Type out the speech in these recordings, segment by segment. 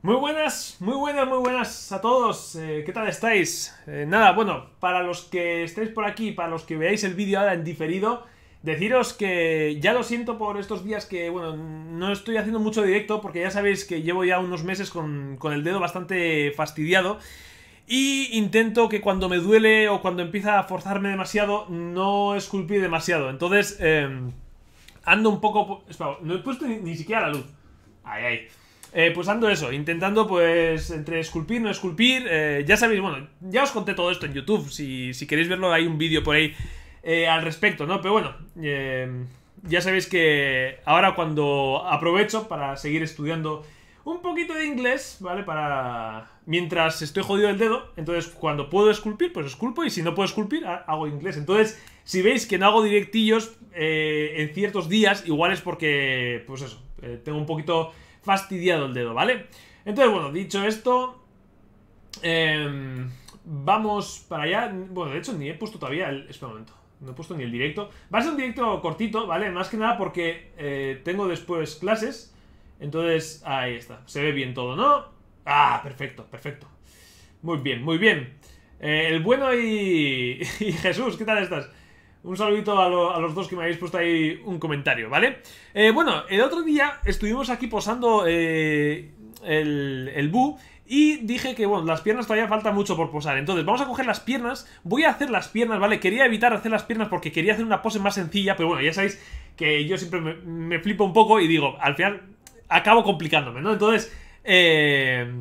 Muy buenas, muy buenas, muy buenas a todos. Eh, ¿Qué tal estáis? Eh, nada, bueno, para los que estéis por aquí, para los que veáis el vídeo ahora en diferido, deciros que ya lo siento por estos días que, bueno, no estoy haciendo mucho directo porque ya sabéis que llevo ya unos meses con, el dedo bastante fastidiado. Y intento que cuando me duele o cuando empieza a forzarme demasiado, no esculpí demasiado. Entonces, em, ando un poco... Espera, no he puesto ni, ni siquiera la luz. Ay, ay. Eh, pues ando eso, intentando pues entre esculpir, no esculpir, eh, ya sabéis, bueno, ya os conté todo esto en YouTube, si, queréis verlo hay un vídeo por ahí eh, al respecto, ¿no? Pero bueno, eh, ya sabéis que ahora cuando aprovecho para seguir estudiando un poquito de inglés, ¿vale? Para... Mientras estoy jodido el dedo, entonces cuando puedo esculpir, pues esculpo y si no puedo esculpir, hago inglés. Entonces, si veis que no hago directillos en ciertos días, igual es porque, pues eso, tengo un poquito fastidiado el dedo, ¿vale? Entonces, bueno, dicho esto, em, vamos para allá. Bueno, de hecho, ni he puesto todavía el... Espera momento. No he puesto ni el directo. Va a ser un directo cortito, ¿vale? Más que nada porque eh, tengo después clases. Entonces, ahí está. Se ve bien todo, ¿no? Ah, perfecto, perfecto. Muy bien, muy bien. Eh, el bueno y... y Jesús, ¿qué tal estás? Un saludito a, los dos que me habéis puesto ahí un comentario, ¿vale? Eh, bueno, el otro día estuvimos aquí posando eh, el, el bu y dije que, bueno, las piernas todavía falta mucho por posar. Entonces, vamos a coger las piernas. Voy a hacer las piernas, ¿vale? Quería evitar hacer las piernas porque quería hacer una pose más sencilla. Pero bueno, ya sabéis que yo siempre me, flipo un poco y digo, al final acabo complicándome, ¿no? Entonces, eh...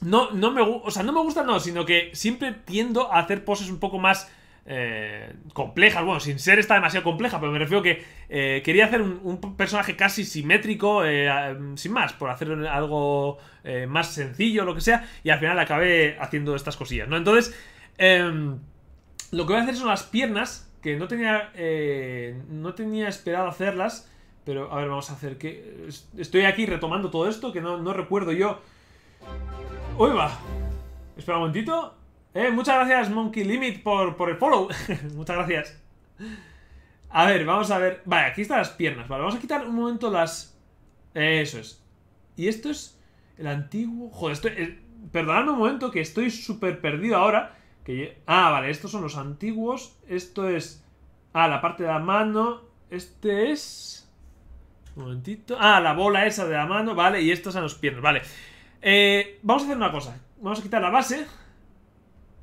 No, no me, o sea, no me gusta, no, sino que siempre tiendo a hacer poses un poco más eh, complejas, bueno, sin ser está demasiado compleja, pero me refiero que eh, quería hacer un, personaje casi simétrico, eh, sin más, por hacer algo más sencillo, o lo que sea, y al final acabé haciendo estas cosillas, ¿no? Entonces, em, lo que voy a hacer son las piernas, que no tenía, no tenía esperado hacerlas, pero a ver, vamos a hacer que... Estoy aquí retomando todo esto, que no, no recuerdo yo... Uy, va. Espera un momentito. Eh, muchas gracias, Monkey Limit, por, el follow. muchas gracias. A ver, vamos a ver. Vale, aquí están las piernas. Vale, vamos a quitar un momento las... eso es. Y esto es el antiguo... Joder, estoy... Eh, perdonadme un momento que estoy súper perdido ahora. Que Ah, vale, estos son los antiguos. Esto es... Ah, la parte de la mano. Este es... Un momentito. Ah, la bola esa de la mano, vale. Y estos son los piernas, vale. Eh, vamos a hacer una cosa. Vamos a quitar la base.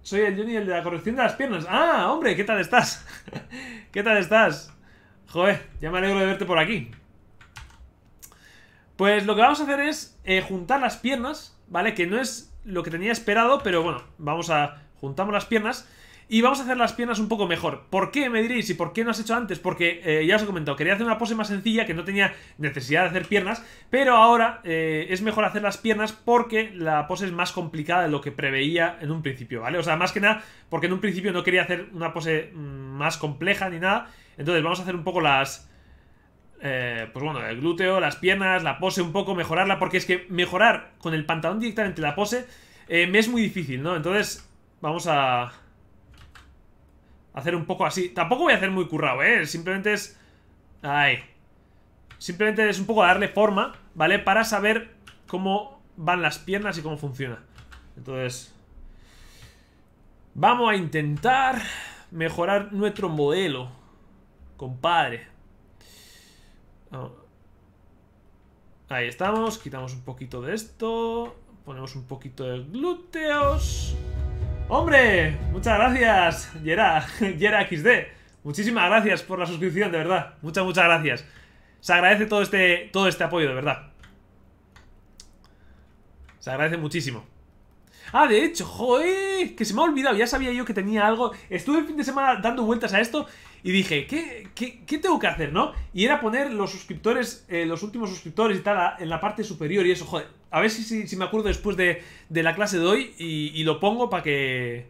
Soy el Johnny, el de la corrección de las piernas. ¡Ah, hombre! ¿Qué tal estás? ¿Qué tal estás? Joder, ya me alegro de verte por aquí. Pues lo que vamos a hacer es eh, juntar las piernas, ¿vale? Que no es lo que tenía esperado, pero bueno, vamos a... Juntamos las piernas y vamos a hacer las piernas un poco mejor. ¿Por qué? Me diréis, ¿y por qué no has hecho antes? Porque eh, ya os he comentado, quería hacer una pose más sencilla que no tenía necesidad de hacer piernas, pero ahora eh, es mejor hacer las piernas porque la pose es más complicada de lo que preveía en un principio, ¿vale? O sea, más que nada porque en un principio no quería hacer una pose mm, más compleja ni nada. Entonces vamos a hacer un poco las... Eh, pues bueno, el glúteo, las piernas, la pose un poco, mejorarla, porque es que mejorar con el pantalón directamente la pose me es muy difícil, ¿no? Entonces vamos a, Hacer un poco así. Tampoco voy a hacer muy currado, ¿eh? Simplemente es... Ahí. Simplemente es un poco darle forma, ¿vale? Para saber cómo van las piernas y cómo funciona. Entonces... Vamos a intentar mejorar nuestro modelo, compadre. Ahí estamos, quitamos un poquito de esto, ponemos un poquito de glúteos. ¡Hombre! Muchas gracias, Yera, Yera XD. Muchísimas gracias por la suscripción, de verdad. Muchas, muchas gracias. Se agradece todo este, todo este apoyo, de verdad. Se agradece muchísimo. Ah, de hecho, joder, que se me ha olvidado, ya sabía yo que tenía algo. Estuve el fin de semana dando vueltas a esto y dije, ¿qué, qué, tengo que hacer, no? Y era poner los suscriptores, eh, los últimos suscriptores y tal, en la parte superior y eso, joder. A ver si, me acuerdo después de, la clase de hoy y, lo pongo para que...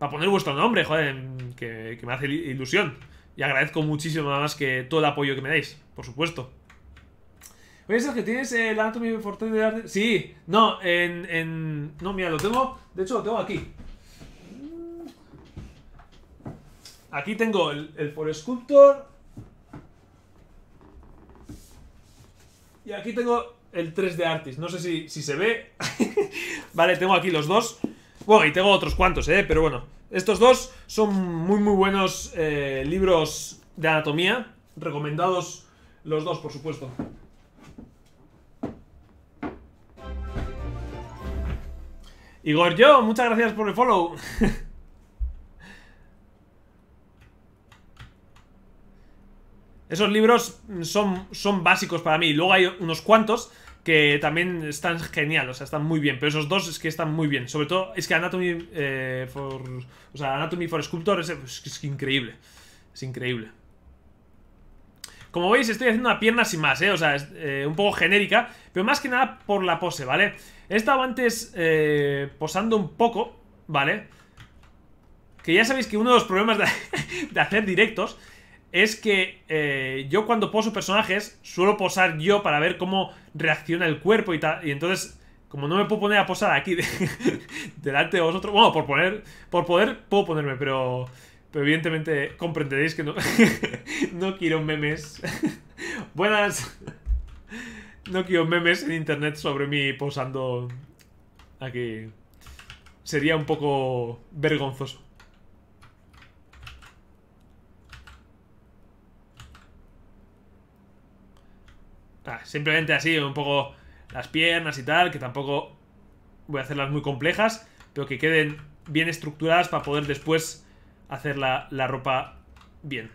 Para poner vuestro nombre, joder, que, me hace ilusión. Y agradezco muchísimo nada más que todo el apoyo que me dais, por supuesto. ¿Ves que tienes el Anatomy Forte de Sí, no, en, No, mira, lo tengo. De hecho, lo tengo aquí. Aquí tengo el, el For Sculptor. Y aquí tengo el 3 de Artist. No sé si, se ve. vale, tengo aquí los dos. Bueno, y tengo otros cuantos, ¿eh? Pero bueno, estos dos son muy, muy buenos eh, libros de anatomía. Recomendados los dos, por supuesto. Igor Yo, muchas gracias por el follow. Esos libros son, son básicos para mí. Luego hay unos cuantos que también están genial, o sea, están muy bien. Pero esos dos es que están muy bien. Sobre todo, es que Anatomy eh, for... O sea, Anatomy for Sculptor es increíble. Es increíble. Como veis, estoy haciendo una pierna sin más, ¿eh? O sea, es, eh, un poco genérica, pero más que nada por la pose, ¿vale? He estado antes eh, posando un poco, ¿vale? Que ya sabéis que uno de los problemas de, hacer directos es que eh, yo cuando poso personajes suelo posar yo para ver cómo reacciona el cuerpo y tal. Y entonces, como no me puedo poner a posar aquí delante de vosotros, bueno, por poner, por poder puedo ponerme, pero pero evidentemente comprenderéis que no, no quiero memes. Buenas. No quiero memes en internet sobre mí posando aquí. Sería un poco vergonzoso. Ah, simplemente así, un poco las piernas y tal, que tampoco voy a hacerlas muy complejas, pero que queden bien estructuradas para poder después hacer la, ropa bien.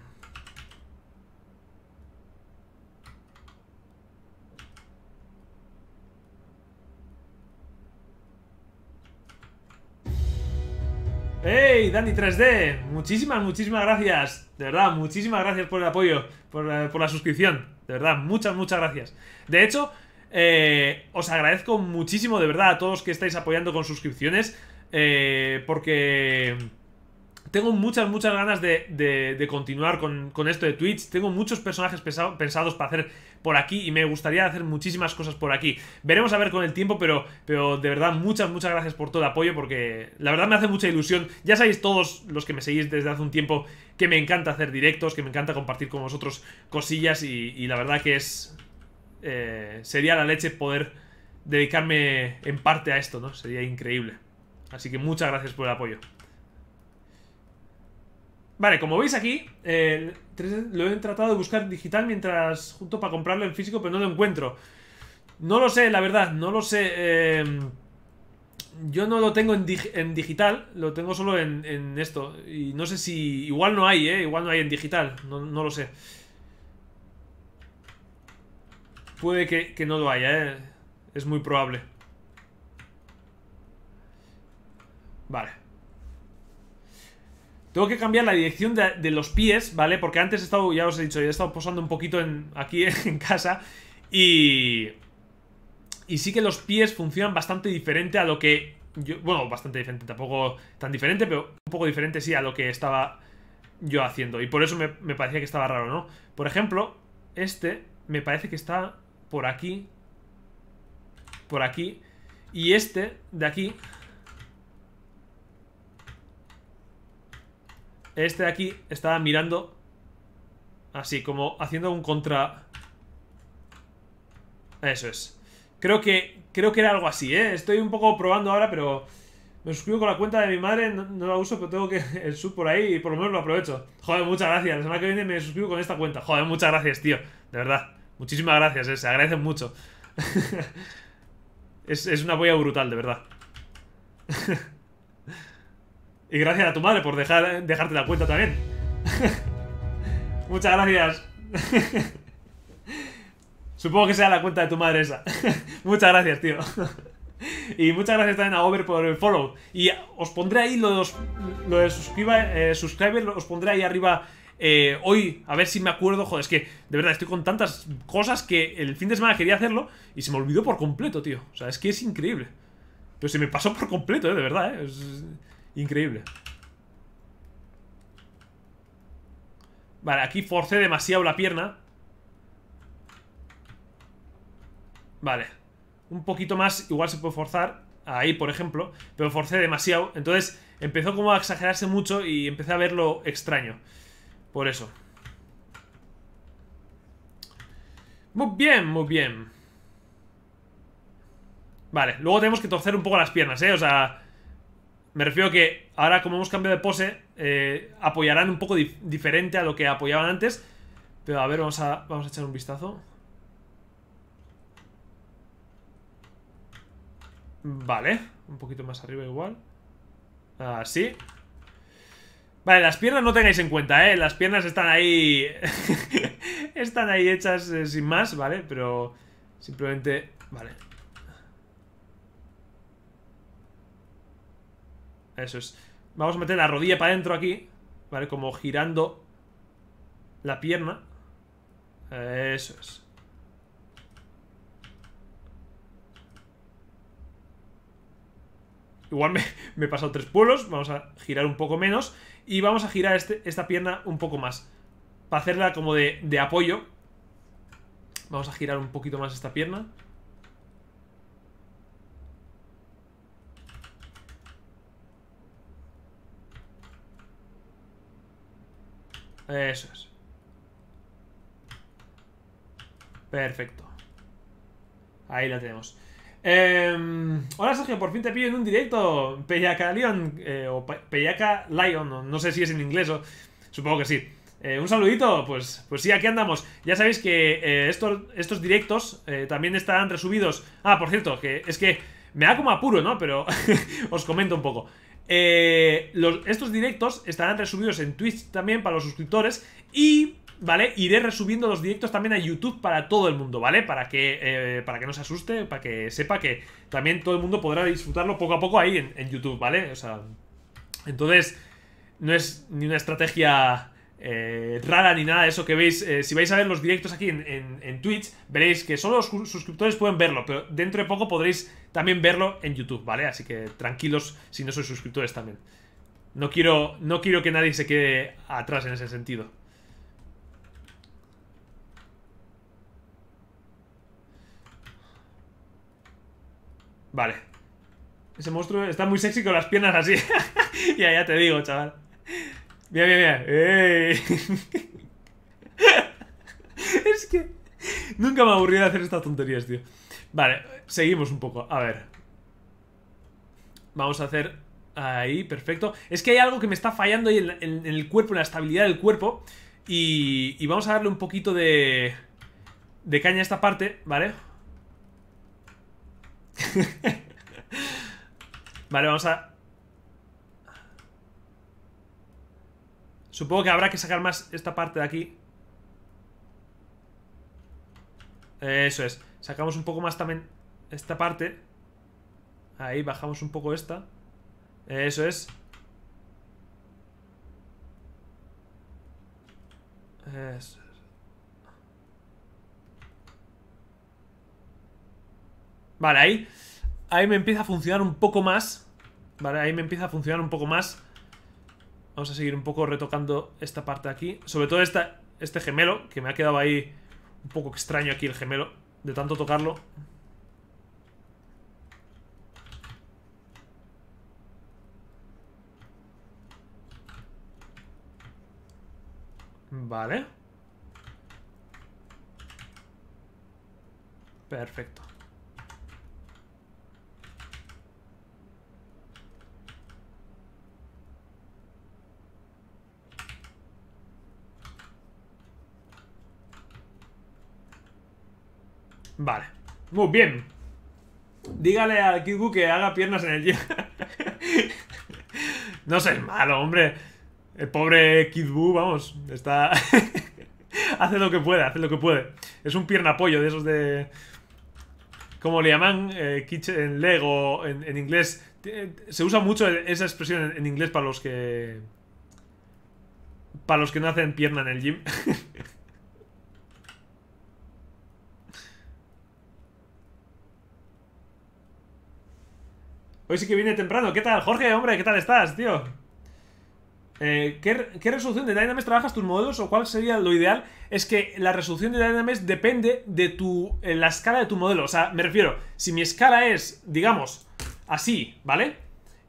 ey Dani 3D! Muchísimas, muchísimas gracias. De verdad, muchísimas gracias por el apoyo, por, la, suscripción. De verdad, muchas, muchas gracias. De hecho, eh, os agradezco muchísimo, de verdad, a todos que estáis apoyando con suscripciones. Eh, porque tengo muchas, muchas ganas de, continuar con, esto de Twitch. Tengo muchos personajes pensados para hacer por aquí y me gustaría hacer muchísimas cosas por aquí. Veremos a ver con el tiempo, pero, pero de verdad muchas, muchas gracias por todo el apoyo porque la verdad me hace mucha ilusión. Ya sabéis todos los que me seguís desde hace un tiempo que me encanta hacer directos, que me encanta compartir con vosotros cosillas y, la verdad que es... Eh, sería la leche poder dedicarme en parte a esto, ¿no? Sería increíble. Así que muchas gracias por el apoyo. Vale, como veis aquí, eh, lo he tratado de buscar digital mientras junto para comprarlo en físico, pero no lo encuentro. No lo sé, la verdad, no lo sé. Eh, yo no lo tengo en, digital, lo tengo solo en, esto. Y no sé si... Igual no hay, ¿eh? Igual no hay en digital, no, lo sé. Puede que, que no lo haya, ¿eh? Es muy probable. Vale. Tengo que cambiar la dirección de, los pies, ¿vale? Porque antes he estado, ya os he dicho, he estado posando un poquito en, aquí en casa y... Y sí que los pies funcionan bastante diferente a lo que... Yo, bueno, bastante diferente, tampoco tan diferente, pero un poco diferente sí a lo que estaba yo haciendo. Y por eso me parecía que estaba raro, ¿no? Por ejemplo, este me parece que está por aquí. Por aquí. Y este de aquí Este de aquí estaba mirando así, como haciendo un contra... Eso es. Creo que, creo que era algo así, ¿eh? Estoy un poco probando ahora, pero... Me suscribo con la cuenta de mi madre, no, la uso, pero tengo que el sub por ahí y por lo menos lo aprovecho. Joder, muchas gracias. La semana que viene me suscribo con esta cuenta. Joder, muchas gracias, tío. De verdad. Muchísimas gracias, ¿eh? se agradecen mucho. es, es una polla brutal, de verdad. Y gracias a tu madre por dejar, dejarte la cuenta también. Muchas gracias. Supongo que sea la cuenta de tu madre esa. muchas gracias, tío. y muchas gracias también a Over por el follow. Y os pondré ahí lo de, los, lo eh, os pondré ahí arriba eh, hoy, a ver si me acuerdo. Joder, es que de verdad estoy con tantas cosas que el fin de semana quería hacerlo y se me olvidó por completo, tío. O sea, es que es increíble. Pero se me pasó por completo, eh, de verdad, Increíble. Vale, aquí forcé demasiado la pierna. Vale. Un poquito más, igual se puede forzar. Ahí, por ejemplo. Pero forcé demasiado. Entonces empezó como a exagerarse mucho y empecé a verlo extraño. Por eso. Muy bien, muy bien. Vale, luego tenemos que torcer un poco las piernas, ¿eh? O sea, me refiero que ahora, como hemos cambiado de pose, eh, apoyarán un poco diferente a lo que apoyaban antes. Pero a ver, vamos a, vamos a echar un vistazo. Vale, un poquito más arriba igual. Así. Vale, las piernas no tengáis en cuenta, ¿eh? Las piernas están ahí... están ahí hechas eh, sin más, ¿vale? Pero simplemente... Vale, Eso es. Vamos a meter la rodilla para adentro aquí. ¿Vale? Como girando la pierna. Eso es. Igual me, he pasado tres pulos Vamos a girar un poco menos. Y vamos a girar este, esta pierna un poco más. Para hacerla como de, de apoyo. Vamos a girar un poquito más esta pierna. Eso es. Perfecto. Ahí la tenemos. Em, hola Sergio, por fin te pillo en un directo. Peyaca Lion, eh, o Peyaca Lion, no, sé si es en inglés o... Supongo que sí. Eh, un saludito, pues, pues sí, aquí andamos. Ya sabéis que eh, estos, estos directos también están resubidos. Ah, por cierto, que es que me da como apuro, ¿no? Pero os comento un poco. Eh, estos directos estarán resumidos en Twitch también para los suscriptores y, ¿vale? Iré resumiendo los directos también a YouTube para todo el mundo, ¿vale? Para que, eh, para que no se asuste, para que sepa que también todo el mundo podrá disfrutarlo poco a poco ahí en, YouTube, ¿vale? O sea, entonces, no es ni una estrategia... Eh, rara ni nada de eso que veis. si vais a ver los directos aquí en, Twitch, veréis que solo los suscriptores pueden verlo, pero dentro de poco podréis también verlo en YouTube, ¿vale? Así que tranquilos si no sois suscriptores también. No quiero, no quiero que nadie se quede atrás en ese sentido. Vale. Ese monstruo está muy sexy con las piernas así. ya, ya te digo, chaval. Bien, bien, bien. es que nunca me aburrí de hacer estas tonterías, tío. Vale, seguimos un poco. A ver. Vamos a hacer... Ahí, perfecto. Es que hay algo que me está fallando ahí en, el cuerpo, en la estabilidad del cuerpo. Y, y vamos a darle un poquito de... De caña a esta parte, ¿vale? vale, vamos a... Supongo que habrá que sacar más esta parte de aquí. Eso es. Sacamos un poco más también esta parte. Ahí, bajamos un poco esta. Eso es. Vale, ahí. Ahí me empieza a funcionar un poco más. Vale, ahí me empieza a funcionar un poco más. Vamos a seguir un poco retocando esta parte de aquí. Sobre todo este gemelo, que me ha quedado ahí un poco extraño aquí el gemelo. De tanto tocarlo. Vale. Perfecto. Vale. Muy bien. Dígale al Kidboo que haga piernas en el gym. no seas malo, hombre. El pobre Kidbu, vamos, está... hace lo que puede, hace lo que puede. Es un pierna de esos de... Como le llaman eh, en Lego, en, inglés. Eh, se usa mucho esa expresión en, en inglés para los que... Para los que no hacen pierna en el gym. Hoy sí que viene temprano. ¿Qué tal, Jorge? Hombre, ¿qué tal estás, tío? Eh, ¿qué, resolución de Dynamics trabajas tus modelos o cuál sería lo ideal? Es que la resolución de Dynamics depende de tu, eh, la escala de tu modelo. O sea, me refiero, si mi escala es, digamos, así, ¿vale?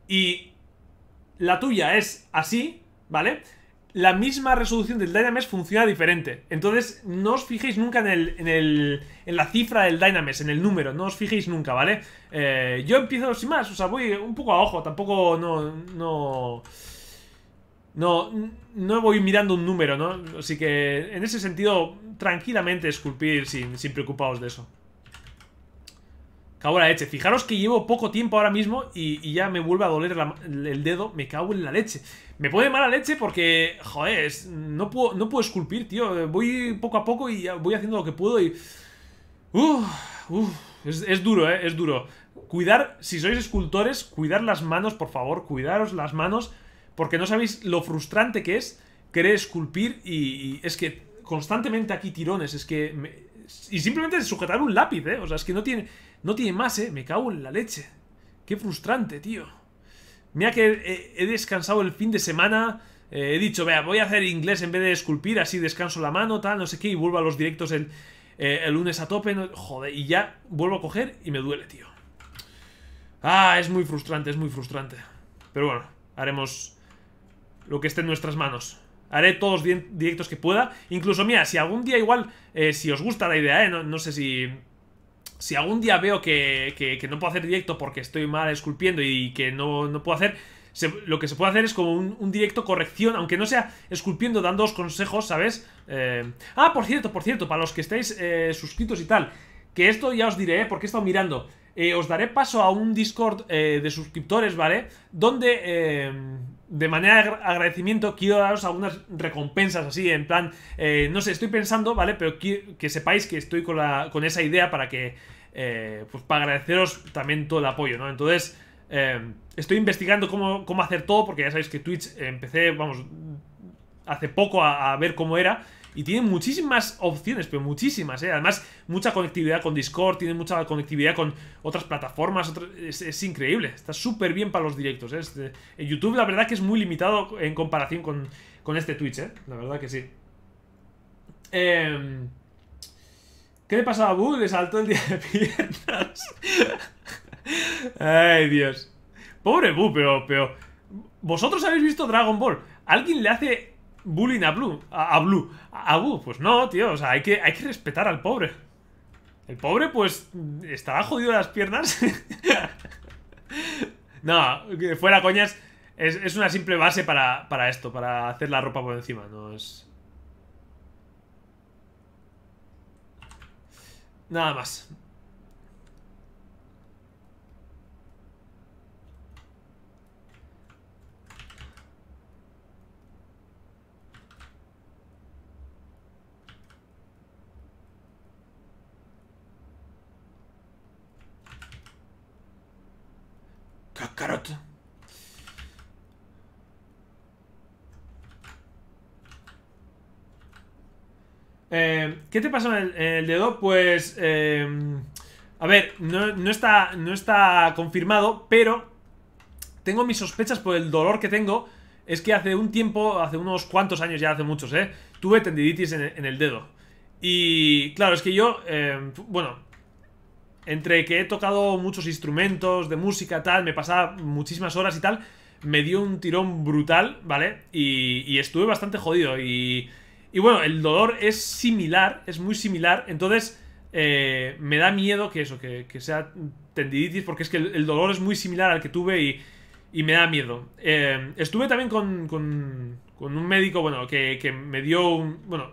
Y la tuya es así, ¿vale? la misma resolución del Dynamesh funciona diferente. Entonces, no os fijéis nunca en, el, en, la cifra del Dynamesh, en el número, no os fijéis nunca, ¿vale? Eh, yo empiezo sin más, o sea, voy un poco a ojo, tampoco no... no no, voy mirando un número, ¿no? Así que en ese sentido, tranquilamente esculpir sin, sin preocuparos de eso. Ahora leche. Fijaros que llevo poco tiempo ahora mismo y, ya me vuelve a doler el dedo. Me cago en la leche. Me pone mala leche porque, joder, es, no, puedo, puedo esculpir, tío. Voy poco a poco y voy haciendo lo que puedo y... es, duro, ¿eh? Es duro. Cuidar, si sois escultores, cuidar las manos, por favor. Cuidaros las manos porque no sabéis lo frustrante que es querer esculpir y, es que constantemente aquí tirones. Es que... y simplemente sujetar un lápiz, ¿eh? O sea, es que no tiene no tiene más, ¿eh? Me cago en la leche. Qué frustrante, tío. Mira que eh, he, descansado el fin de semana. Eh, he dicho, vea, voy a hacer inglés en vez de esculpir, así descanso la mano, tal, no sé qué, y vuelvo a los directos el, eh, lunes a tope. joder, y ya vuelvo a coger y me duele, tío. Ah, es muy frustrante, es muy frustrante. Pero bueno, haremos lo que esté en nuestras manos. Haré todos los directos que pueda. Incluso, mira, si algún día igual, si os gusta la idea, eh, no sé si si algún día veo que, no puedo hacer directo porque estoy mal esculpiendo y que no, puedo hacer, lo que se puede hacer es como un, directo corrección, aunque no sea esculpiendo, dando consejos, ¿sabes? Eh, ah, por cierto, por cierto, para los que estáis eh, suscritos y tal, que esto ya os diré, eh, porque he estado mirando, os daré paso a un Discord de suscriptores, ¿vale? Donde de manera de agradecimiento quiero daros algunas recompensas así, en plan, eh, no sé, estoy pensando, ¿vale? Pero que, sepáis que estoy con, la, con esa idea para que, eh, pues para agradeceros también todo el apoyo, ¿no? Entonces, eh, estoy investigando cómo, hacer todo, porque ya sabéis que Twitch empecé, vamos, hace poco a ver cómo era y tiene muchísimas opciones, pero muchísimas, ¿eh? Además, mucha conectividad con Discord, tiene mucha conectividad con otras plataformas. Es, increíble. Está súper bien para los directos, ¿eh? Este, en YouTube, la verdad que es muy limitado en comparación con, este Twitch, ¿eh? La verdad que sí. Em, ¿Qué le pasa a Boo? Le saltó el día de piernas. Ay, Dios. Pobre Boo, pero, pero... ¿Vosotros habéis visto Dragon Ball? ¿Alguien le hace bullying a Blue. A, Blue. A, Pues no, tío. O sea, hay que, hay que respetar al pobre. El pobre, pues, estará jodido de las piernas. no, fuera coñas. Es, es una simple base para, para, esto, para hacer la ropa por encima. No es... Nada más. Kakarot. Em, ¿Qué te pasó en el, dedo? Pues... Em, a ver, no, está, no está confirmado, pero... Tengo mis sospechas por el dolor que tengo. Es que hace un tiempo, hace unos cuantos años, ya hace muchos, ¿eh? Tuve tendiditis en, el dedo. Y claro, es que yo... Eh, bueno, entre que he tocado muchos instrumentos de música, tal, me pasaba muchísimas horas y tal, me dio un tirón brutal, ¿vale? Y, estuve bastante jodido. Y, bueno, el dolor es similar, es muy similar. Entonces, eh, me da miedo que eso, que, sea tendiditis, porque es que el, dolor es muy similar al que tuve y, me da miedo. Eh, estuve también con, con, un médico, bueno, que, me dio un, Bueno,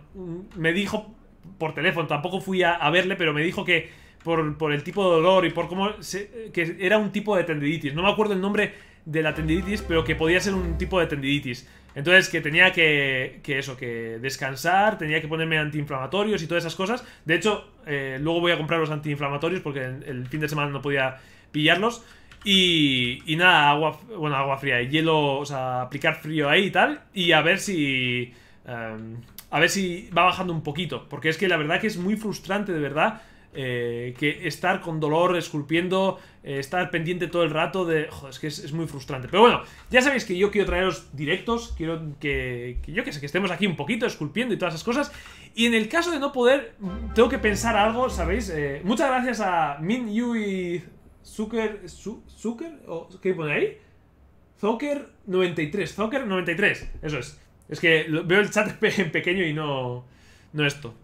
me dijo por teléfono, tampoco fui a verle, pero me dijo que por, el tipo de dolor y por cómo... Se, que era un tipo de tendiditis. No me acuerdo el nombre de la tendiditis, pero que podía ser un tipo de tendiditis. Entonces que tenía que, que eso, que descansar, tenía que ponerme antiinflamatorios y todas esas cosas. De hecho, eh, luego voy a comprar los antiinflamatorios porque el, fin de semana no podía pillarlos. Y, y, nada, agua, bueno, agua fría y hielo, o sea, aplicar frío ahí y tal. Y a ver si... Em, a ver si va bajando un poquito. Porque es que la verdad que es muy frustrante, de verdad, eh, que estar con dolor esculpiendo, eh, estar pendiente todo el rato de... Joder, es que es, muy frustrante. Pero bueno, ya sabéis que yo quiero traeros directos, quiero que, yo que sé, que estemos aquí un poquito esculpiendo y todas esas cosas. Y en el caso de no poder, tengo que pensar algo, ¿sabéis? Eh, muchas gracias a Min Yu Zucker... ¿Zucker? ¿O ¿Qué pone ahí? Zucker 93, Zucker 93, eso es. Es que veo el chat en pequeño y no... No esto,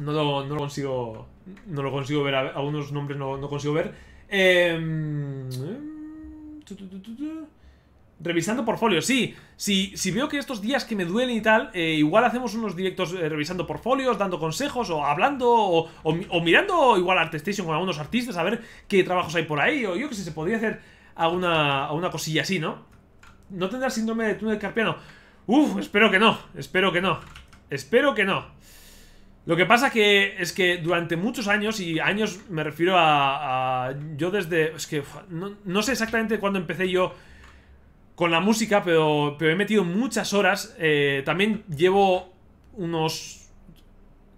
no lo, consigo. No lo consigo ver. Algunos nombres no, no consigo ver. Em, revisando portfolios, sí. Si, veo que estos días que me duelen y tal, eh, igual hacemos unos directos eh, revisando portfolios, dando consejos, o hablando, o, mirando igual Station con algunos artistas, a ver qué trabajos hay por ahí, o yo que sé, se podría hacer alguna, una cosilla así, ¿no? ¿No tendrá síndrome de túnel carpiano? Uf, espero que no, espero que no, espero que no. Lo que pasa que es que durante muchos años, y años me refiero a. yo desde. Es que no, sé exactamente cuándo empecé yo con la música, pero, pero he metido muchas horas. Eh, también llevo unos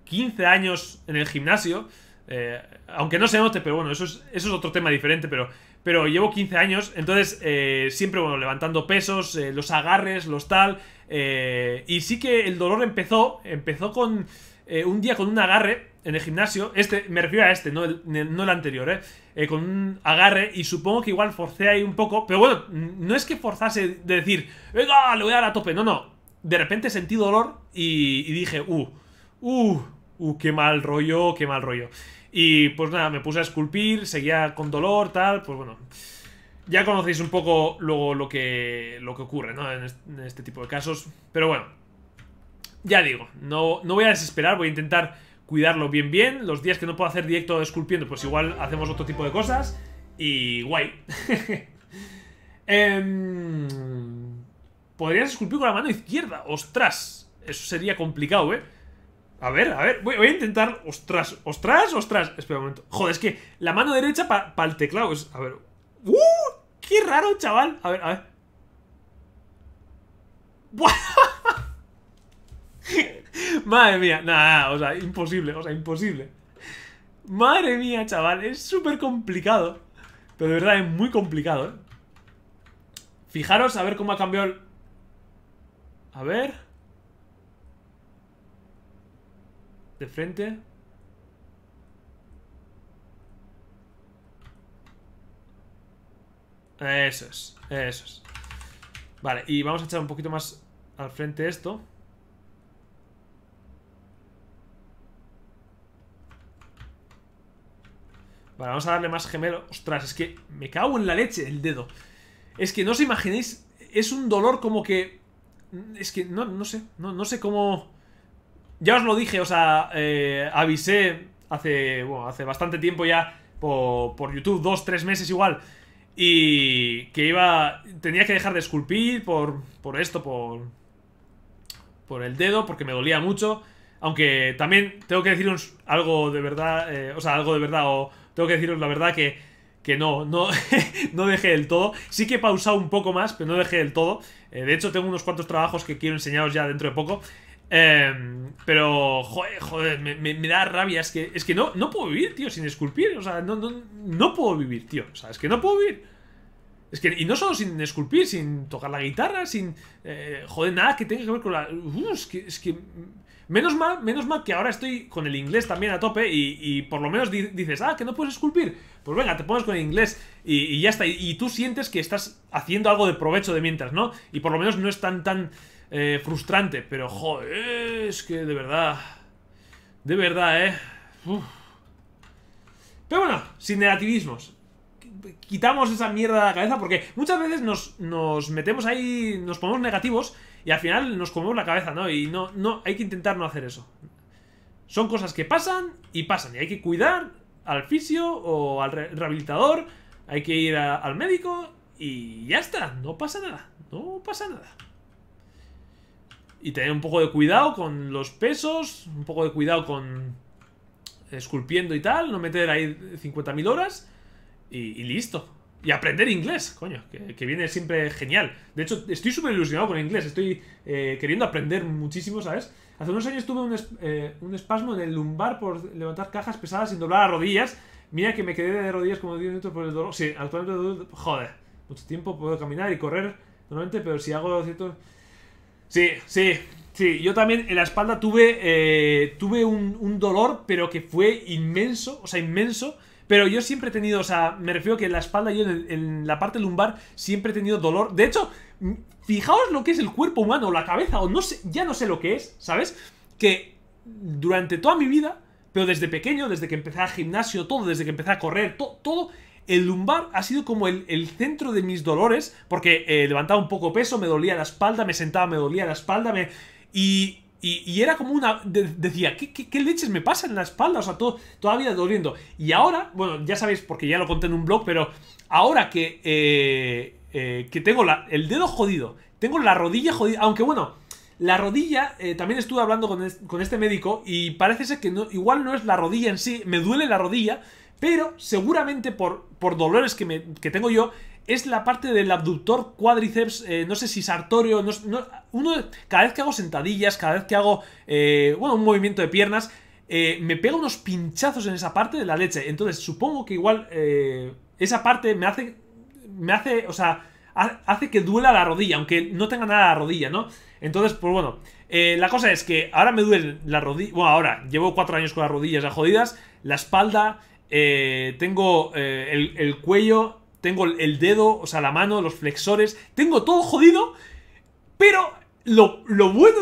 15 años en el gimnasio. Eh, aunque no se note, pero bueno, eso es, eso es otro tema diferente, pero, pero llevo 15 años, entonces eh, siempre, bueno, levantando pesos, los agarres, los tal, y sí que el dolor empezó, empezó con, eh, un día con un agarre en el gimnasio. Este, me refiero a este, no el, no anterior, eh, ¿eh? Con un agarre y supongo que igual forcé ahí un poco. Pero bueno, no es que forzase de decir, venga, le voy a dar a tope. No, no. De repente sentí dolor y, dije, uh, uh, uh, qué mal rollo, qué mal rollo. Y pues nada, me puse a esculpir, seguía con dolor, tal, pues bueno. Ya conocéis un poco luego lo que, lo que ocurre, ¿no? en este tipo de casos. Pero bueno, ya digo, no, no voy a desesperar, voy a intentar cuidarlo bien bien. Los días que no puedo hacer directo esculpiendo, pues igual hacemos otro tipo de cosas. Y guay. eh, Podrías esculpir con la mano izquierda. Ostras, eso sería complicado, ¿eh? A ver, a ver, voy, a intentar... Ostras, ostras, ostras. Espera un momento. Joder, es que la mano derecha para el teclado A ver... ¡Uh! ¡Qué raro, chaval! A ver, a ver. ¡Buah! Madre mía, nada, o sea, imposible, o sea, imposible. Madre mía, chaval, es súper complicado. Pero de verdad es muy complicado, ¿eh? Fijaros a ver cómo ha cambiado el... A ver... De frente... Eso es, eso es. Vale, y vamos a echar un poquito más al frente esto. Vale, vamos a darle más gemelo. Ostras, es que me cago en la leche el dedo. Es que no os imaginéis, es un dolor como que... Es que no, sé, no, sé cómo... Ya os lo dije, o sea, eh, avisé hace, hace bastante tiempo ya por, YouTube, dos, tres meses igual, y que iba, tenía que dejar de esculpir por, por esto, por, por el dedo, porque me dolía mucho, aunque también tengo que deciros algo de verdad, eh, o sea, algo de verdad, o, tengo que deciros la verdad que, que no, no, no dejé del todo. Sí que he pausado un poco más, pero no dejé del todo. Eh, de hecho, tengo unos cuantos trabajos que quiero enseñaros ya dentro de poco. Em, pero, joder, joder me, da rabia. Es que, es que no, no puedo vivir, tío, sin esculpir. O sea, no, no, no puedo vivir, tío. O sea, es que no puedo vivir. Es que, y no solo sin esculpir, sin tocar la guitarra, sin. Eh, joder, nada que tenga que ver con la. Uh, es, que, es que Menos mal, menos mal que ahora estoy con el inglés también a tope y, por lo menos dices, ah, que no puedes esculpir. Pues venga, te pones con el inglés y, ya está. Y, tú sientes que estás haciendo algo de provecho de mientras, ¿no? Y por lo menos no es tan, tan eh, frustrante. Pero, joder, es que de verdad... De verdad, ¿eh? Pero bueno, sin negativismos quitamos esa mierda de la cabeza porque muchas veces nos, nos, metemos ahí, nos ponemos negativos y al final nos comemos la cabeza, ¿no? Y no, no, hay que intentar no hacer eso. Son cosas que pasan y pasan. Y hay que cuidar al fisio o al rehabilitador. Hay que ir al médico y ya está. No pasa nada. No pasa nada. Y tener un poco de cuidado con los pesos. Un poco de cuidado con esculpiendo y tal. No meter ahí 50.000 horas. y listo. Y aprender inglés, coño, que, viene siempre genial. De hecho, estoy súper ilusionado con el inglés, estoy eh, queriendo aprender muchísimo, ¿sabes? Hace unos años tuve un, eh, un espasmo en el lumbar por levantar cajas pesadas sin doblar las rodillas. Mira que me quedé de rodillas como 10 minutos por el dolor. Sí, actualmente, joder, mucho tiempo puedo caminar y correr normalmente, pero si hago cierto... Sí, sí, Sí, yo también en la espalda tuve, eh, tuve un, dolor, pero que fue inmenso, o sea, inmenso. Pero yo siempre he tenido, o sea, me refiero que en la espalda, yo en, la parte lumbar, siempre he tenido dolor. De hecho, fijaos lo que es el cuerpo humano, la cabeza, o no sé, ya no sé lo que es, ¿sabes? Que durante toda mi vida, pero desde pequeño, desde que empecé a gimnasio, todo, desde que empecé a correr, todo, el lumbar ha sido como el, centro de mis dolores, porque eh, levantaba un poco peso, me dolía la espalda, me sentaba, me dolía la espalda, me... Y y, era como una... decía, ¿qué, leches me pasa en la espalda? O sea, todo, toda la vida doliendo. Y ahora, bueno, ya sabéis, porque ya lo conté en un blog, pero ahora que, eh, eh, que tengo el dedo jodido, tengo la rodilla jodida, aunque bueno, la rodilla, eh, también estuve hablando con, este médico y parece ser que no, igual no es la rodilla en sí, me duele la rodilla, pero seguramente por, por dolores que, que tengo yo, es la parte del abductor cuádriceps, eh, no sé si sartorio, no, uno, cada vez que hago sentadillas, cada vez que hago, eh, bueno, un movimiento de piernas, eh, me pega unos pinchazos en esa parte de la leche. Entonces, supongo que igual esa parte me hace, me hace, o sea, hace que duela la rodilla, aunque no tenga nada la rodilla, ¿no? Entonces, pues bueno, la cosa es que ahora me duele la rodilla, bueno, ahora, llevo cuatro años con las rodillas ya jodidas, la espalda, tengo el, cuello tengo el dedo, o sea, la mano, los flexores, tengo todo jodido, pero lo, bueno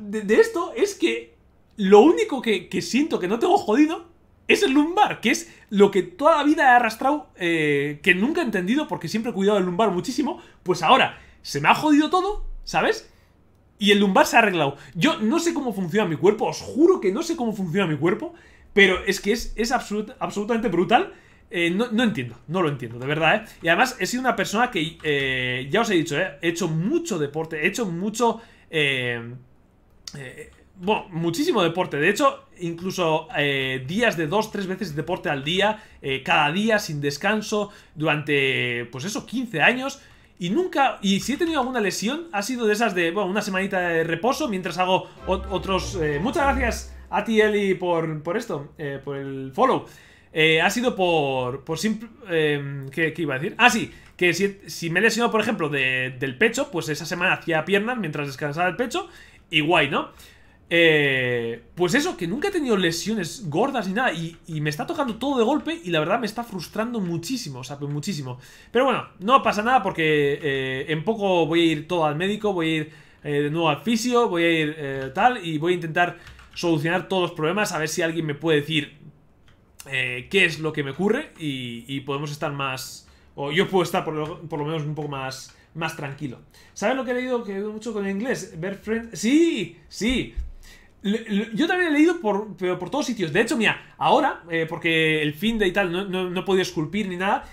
de, de, esto es que lo único que, siento que no tengo jodido es el lumbar, que es lo que toda la vida he arrastrado, eh, que nunca he entendido porque siempre he cuidado el lumbar muchísimo, pues ahora se me ha jodido todo, ¿sabes? Y el lumbar se ha arreglado. Yo no sé cómo funciona mi cuerpo, os juro que no sé cómo funciona mi cuerpo, pero es que es, absolutamente brutal eh, no, entiendo, no lo entiendo, de verdad, ¿eh? Y además he sido una persona que, eh, ya os he dicho, ¿eh? He hecho mucho deporte, he hecho mucho... bueno, muchísimo deporte. De hecho, incluso días de dos, tres veces deporte al día, cada día, sin descanso, durante, pues eso, 15 años. Y nunca, y si he tenido alguna lesión, ha sido de esas de, bueno, una semanita de reposo mientras hago otros... muchas gracias a ti, Eli, por, por esto, por el follow. Eh, ha sido por... por simple, em, ¿qué, iba a decir? Ah, sí, que si, me he lesionado, por ejemplo, del pecho, pues esa semana hacía piernas mientras descansaba el pecho y guay, ¿no? Eh, pues eso, que nunca he tenido lesiones gordas ni nada y, me está tocando todo de golpe y la verdad me está frustrando muchísimo, o sea, pues muchísimo. Pero bueno, no pasa nada porque eh, en poco voy a ir todo al médico, voy a ir de nuevo al fisio, voy a ir tal y voy a intentar solucionar todos los problemas a ver si alguien me puede decir eh, qué es lo que me ocurre y, podemos estar más... O yo puedo estar por lo, menos un poco más, más tranquilo. ¿Sabes lo que he leído? Que he leído mucho con el inglés. Ver Sí, sí. yo también he leído por, pero por todos sitios. De hecho, mira, ahora, eh, porque el fin de y tal no, no, he podido esculpir ni nada,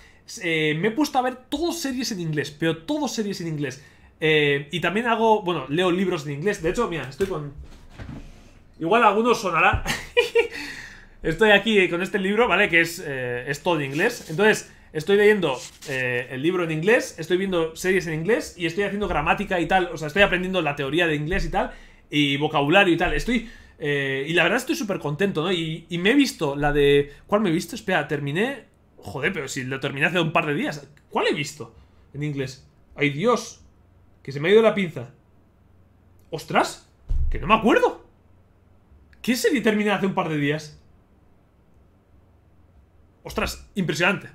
eh, me he puesto a ver todas series en inglés, pero todas series en inglés. y también hago, bueno, leo libros en inglés. De hecho, mira, estoy con... Igual algunos sonará. Estoy aquí con este libro, ¿vale? Que es, eh, todo en inglés. Entonces, estoy leyendo eh, el libro en inglés, estoy viendo series en inglés y estoy haciendo gramática y tal. O sea, estoy aprendiendo la teoría de inglés y tal, y vocabulario y tal. Estoy. Eh, y la verdad estoy súper contento, ¿no? Y, y, me he visto la de. ¿Cuál me he visto? Espera, terminé. Joder, pero si lo terminé hace un par de días. ¿Cuál he visto? En inglés. ¡Ay Dios! Que se me ha ido la pinza. ¡Ostras! Que no me acuerdo. ¿Qué serie terminé hace un par de días? Ostras, impresionante.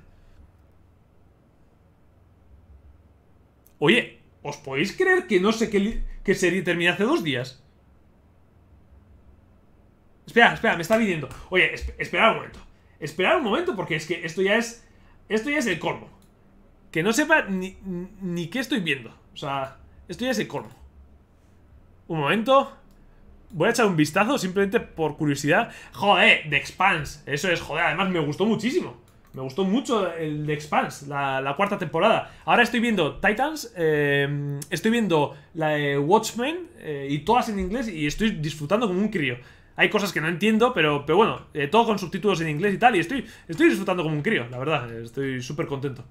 Oye, ¿os podéis creer que no sé qué, serie terminé hace dos días? Espera, espera, me está viniendo. Oye, espera esperad un momento. Esperad un momento porque es que esto ya es... Esto ya es el colmo. Que no sepa ni, ni qué estoy viendo. O sea, esto ya es el colmo. Un momento voy a echar un vistazo simplemente por curiosidad. Joder, The Expanse. Eso es, joder. Además, me gustó muchísimo. Me gustó mucho el The Expanse, la, cuarta temporada. Ahora estoy viendo Titans, eh, estoy viendo la Watchmen eh, y todas en inglés y estoy disfrutando como un crío. Hay cosas que no entiendo, pero, pero bueno, eh, todo con subtítulos en inglés y tal, y estoy, estoy disfrutando como un crío, la verdad, estoy súper contento.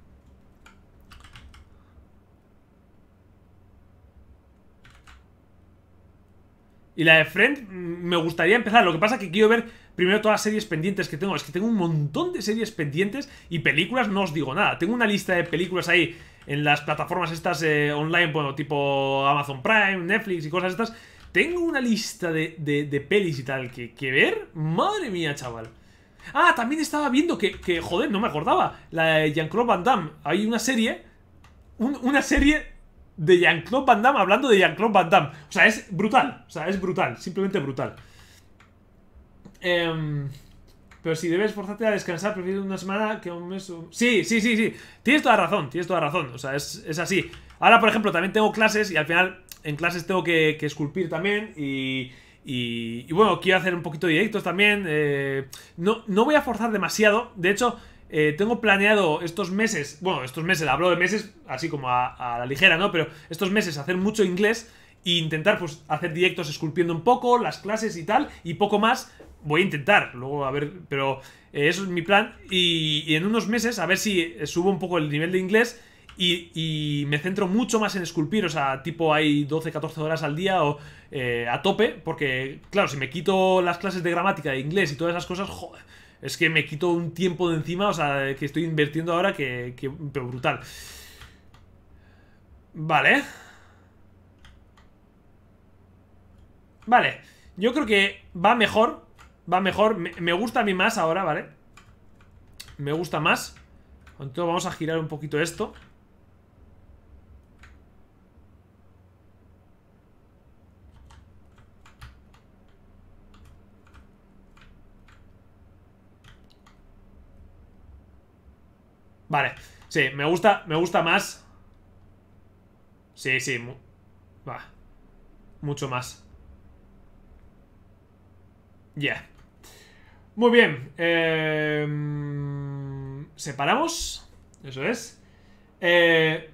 Y la de Friend mm, me gustaría empezar. Lo que pasa es que quiero ver primero todas las series pendientes que tengo. Es que tengo un montón de series pendientes y películas no os digo nada. Tengo una lista de películas ahí en las plataformas estas eh, online, bueno, tipo Amazon Prime, Netflix y cosas estas. Tengo una lista de, de, pelis y tal que, que, ver. Madre mía, chaval. Ah, también estaba viendo que, que joder, no me acordaba. La de Jean-Claude Van Damme. Hay una serie... una serie de Jean-Claude Van Damme hablando de Jean-Claude Van Damme. O sea, es brutal. O sea, es brutal. Simplemente brutal. Em, pero si debes forzarte a descansar, prefiero una semana que un mes. Sí, sí, sí, sí. Tienes toda razón, tienes toda razón. O sea, es, así. Ahora, por ejemplo, también tengo clases y al final en clases tengo que, esculpir también y, y, bueno, quiero hacer un poquito de directos también. Eh, no, no voy a forzar demasiado. De hecho, eh, tengo planeado estos meses, bueno, estos meses, hablo de meses así como a, la ligera, ¿no? Pero estos meses hacer mucho inglés e intentar pues hacer directos esculpiendo un poco, las clases y tal, y poco más. Voy a intentar, luego a ver, pero eh, eso es mi plan. Y, en unos meses a ver si eh, subo un poco el nivel de inglés y, y, me centro mucho más en esculpir, o sea, tipo hay 12, 14 horas al día o a tope, porque claro, si me quito las clases de gramática, de inglés y todas esas cosas, joder es que me quito un tiempo de encima, o sea, que estoy invirtiendo ahora que, que pero brutal. Vale. Vale, yo creo que va mejor, va mejor, me, me gusta a mí más ahora, ¿vale? Me gusta más. Entonces vamos a girar un poquito esto. Vale, sí, me gusta, me gusta más. Sí, sí, va. Mucho más. Ya. Muy bien. Em, separamos. Eso es. Eh,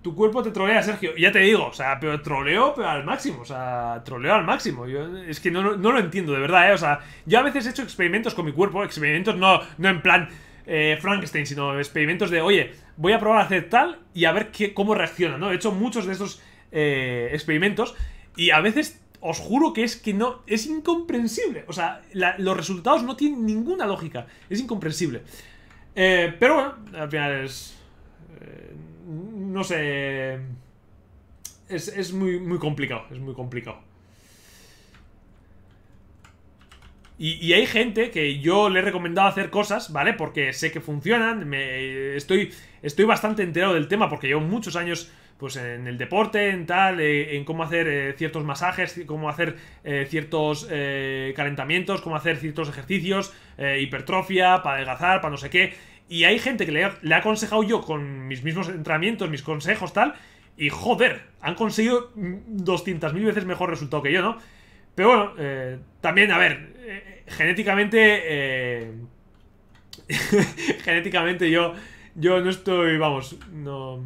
tu cuerpo te trolea, Sergio. Ya te digo, o sea, pero troleo pero al máximo, o sea, troleo al máximo. Yo, es que no, no, lo entiendo, de verdad, ¿eh? O sea, yo a veces he hecho experimentos con mi cuerpo, experimentos no, no en plan eh, Frankenstein, sino experimentos de, oye, voy a probar a hacer tal y a ver qué, cómo reacciona, ¿no? He hecho muchos de estos eh, experimentos y a veces os juro que es que no, es incomprensible. O sea, los resultados no tienen ninguna lógica, es incomprensible. Eh, pero bueno, al final es... no sé... Es, es muy, muy complicado, es muy complicado. Y, hay gente que yo le he recomendado hacer cosas, ¿vale? Porque sé que funcionan, me, estoy, estoy bastante enterado del tema porque llevo muchos años pues en el deporte, en tal, eh, en cómo hacer eh, ciertos masajes, cómo hacer eh, ciertos calentamientos, cómo hacer ciertos ejercicios, hipertrofia, para adelgazar, para no sé qué. Y hay gente que le, le he aconsejado yo con mis mismos entrenamientos, mis consejos, tal, y joder, han conseguido 200.000 mm, veces mejor resultado que yo, ¿no? Pero bueno, también, a ver, genéticamente. Eh, genéticamente yo. Yo no estoy. Vamos, no.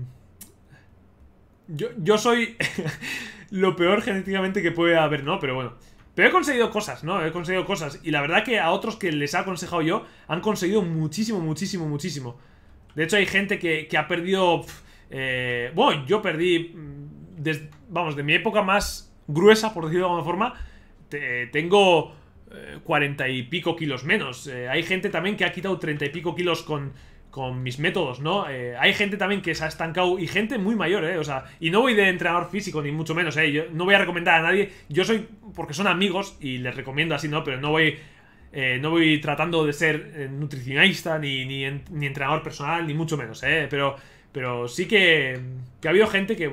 Yo, soy lo peor genéticamente que puede haber, ¿no? Pero bueno. Pero he conseguido cosas, ¿no? He conseguido cosas. Y la verdad que a otros que les he aconsejado yo han conseguido muchísimo, muchísimo, muchísimo. De hecho, hay gente que, ha perdido. Eh, bueno, yo perdí. Mm, vamos, de mi época más gruesa, por decirlo de alguna forma. tengo eh, cuarenta y pico kilos menos. Eh, hay gente también que ha quitado treinta y pico kilos con, con mis métodos, ¿no? Eh, hay gente también que se ha estancado y gente muy mayor, ¿eh? O sea, y no voy de entrenador físico ni mucho menos, ¿eh? no voy a recomendar a nadie, yo soy, porque son amigos y les recomiendo así, ¿no? Pero no voy... no voy tratando de ser nutricionista ni, ni, entrenador personal, ni mucho menos, ¿eh? Pero, pero sí que, ha habido gente que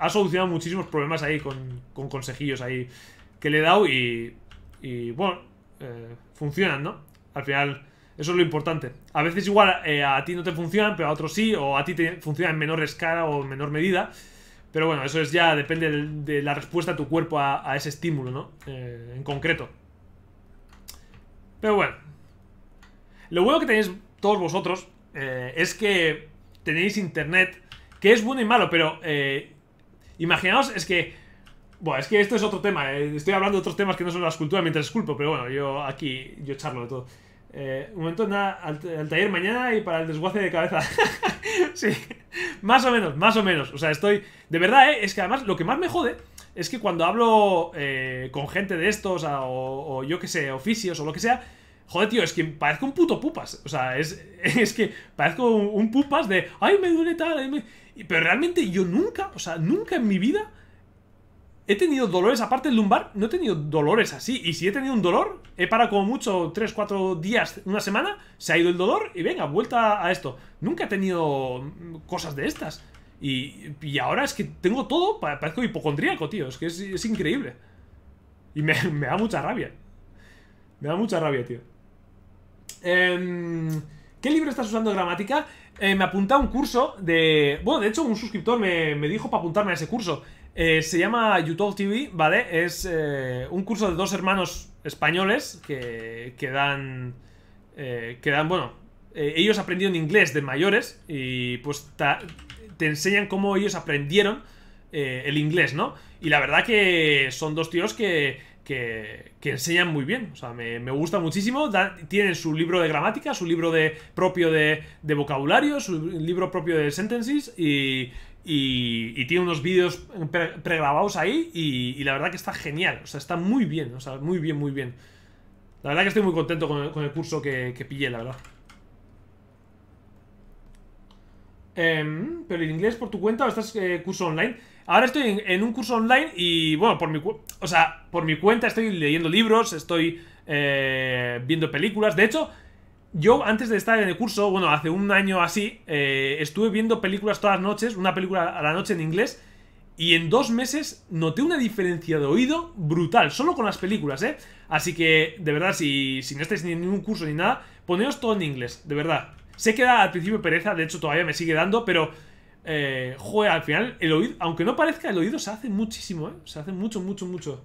ha solucionado muchísimos problemas ahí con, con consejillos ahí que le he dado y y bueno, eh, funcionan, ¿no? Al final, eso es lo importante. A veces igual eh, a ti no te funcionan, pero a otros sí, o a ti te funcionan en menor escala o en menor medida. Pero bueno, eso es ya, depende de, la respuesta de tu cuerpo a, ese estímulo, ¿no? Eh, en concreto. Pero bueno. Lo bueno que tenéis todos vosotros es que tenéis internet, que es bueno y malo, pero imaginaos, es que bueno, es que esto es otro tema. Eh. Estoy hablando de otros temas que no son la escultura mientras esculpo, pero bueno, yo aquí, yo charlo de todo. Eh, un momento, nada, al, taller mañana y para el desguace de cabeza. sí, más o menos, más o menos. O sea, estoy. De verdad, eh, es que además lo que más me jode es que cuando hablo con gente de estos, o, yo que sé, oficios o lo que sea. Joder, tío, es que parezco un puto pupas. O sea, es, es que parezco un, pupas de. ¡Ay, me duele tal! Pero realmente yo nunca, o sea, nunca en mi vida he tenido dolores, aparte del lumbar, no he tenido dolores así. Y si he tenido un dolor, he parado como mucho 3, 4 días, una semana, se ha ido el dolor y venga, vuelta a esto. Nunca he tenido mm, cosas de estas. Y, ahora es que tengo todo, parezco hipocondríaco, tío. Es que es, increíble. Y me, da mucha rabia. Me da mucha rabia, tío. Em, ¿Qué libro estás usando de gramática? Eh, me apunta a un curso de... Bueno, de hecho, un suscriptor me, me dijo para apuntarme a ese curso. Eh, se llama YouTube TV, ¿vale? Es eh, un curso de dos hermanos españoles que, que dan. Eh, que dan, bueno. ellos aprendieron inglés de mayores y pues te enseñan cómo ellos aprendieron el inglés, ¿no? Y la verdad que son dos tíos que. Que, que enseñan muy bien, o sea, me, me gusta muchísimo. tienen su libro de gramática, su libro de propio de, de vocabulario, su libro propio de sentences y, y, tiene unos vídeos pregrabados ahí y, la verdad que está genial. O sea, está muy bien, o sea, muy bien, muy bien. La verdad que estoy muy contento con el, curso que, pillé, la verdad. Em, ¿Pero el inglés por tu cuenta o estás eh, curso online? Ahora estoy en, un curso online y, bueno, por mi, o sea, por mi cuenta estoy leyendo libros, estoy eh, viendo películas. De hecho, yo antes de estar en el curso, bueno, hace un año así, eh, estuve viendo películas todas las noches, una película a la noche en inglés, y en dos meses noté una diferencia de oído brutal, solo con las películas, ¿eh? Así que, de verdad, si, si no estáis en ningún curso ni nada, poneos todo en inglés, de verdad. Sé que al principio pereza, de hecho todavía me sigue dando, pero, eh, al final, el oído, aunque no parezca, el oído se hace muchísimo, ¿eh? Se hace mucho, mucho, mucho.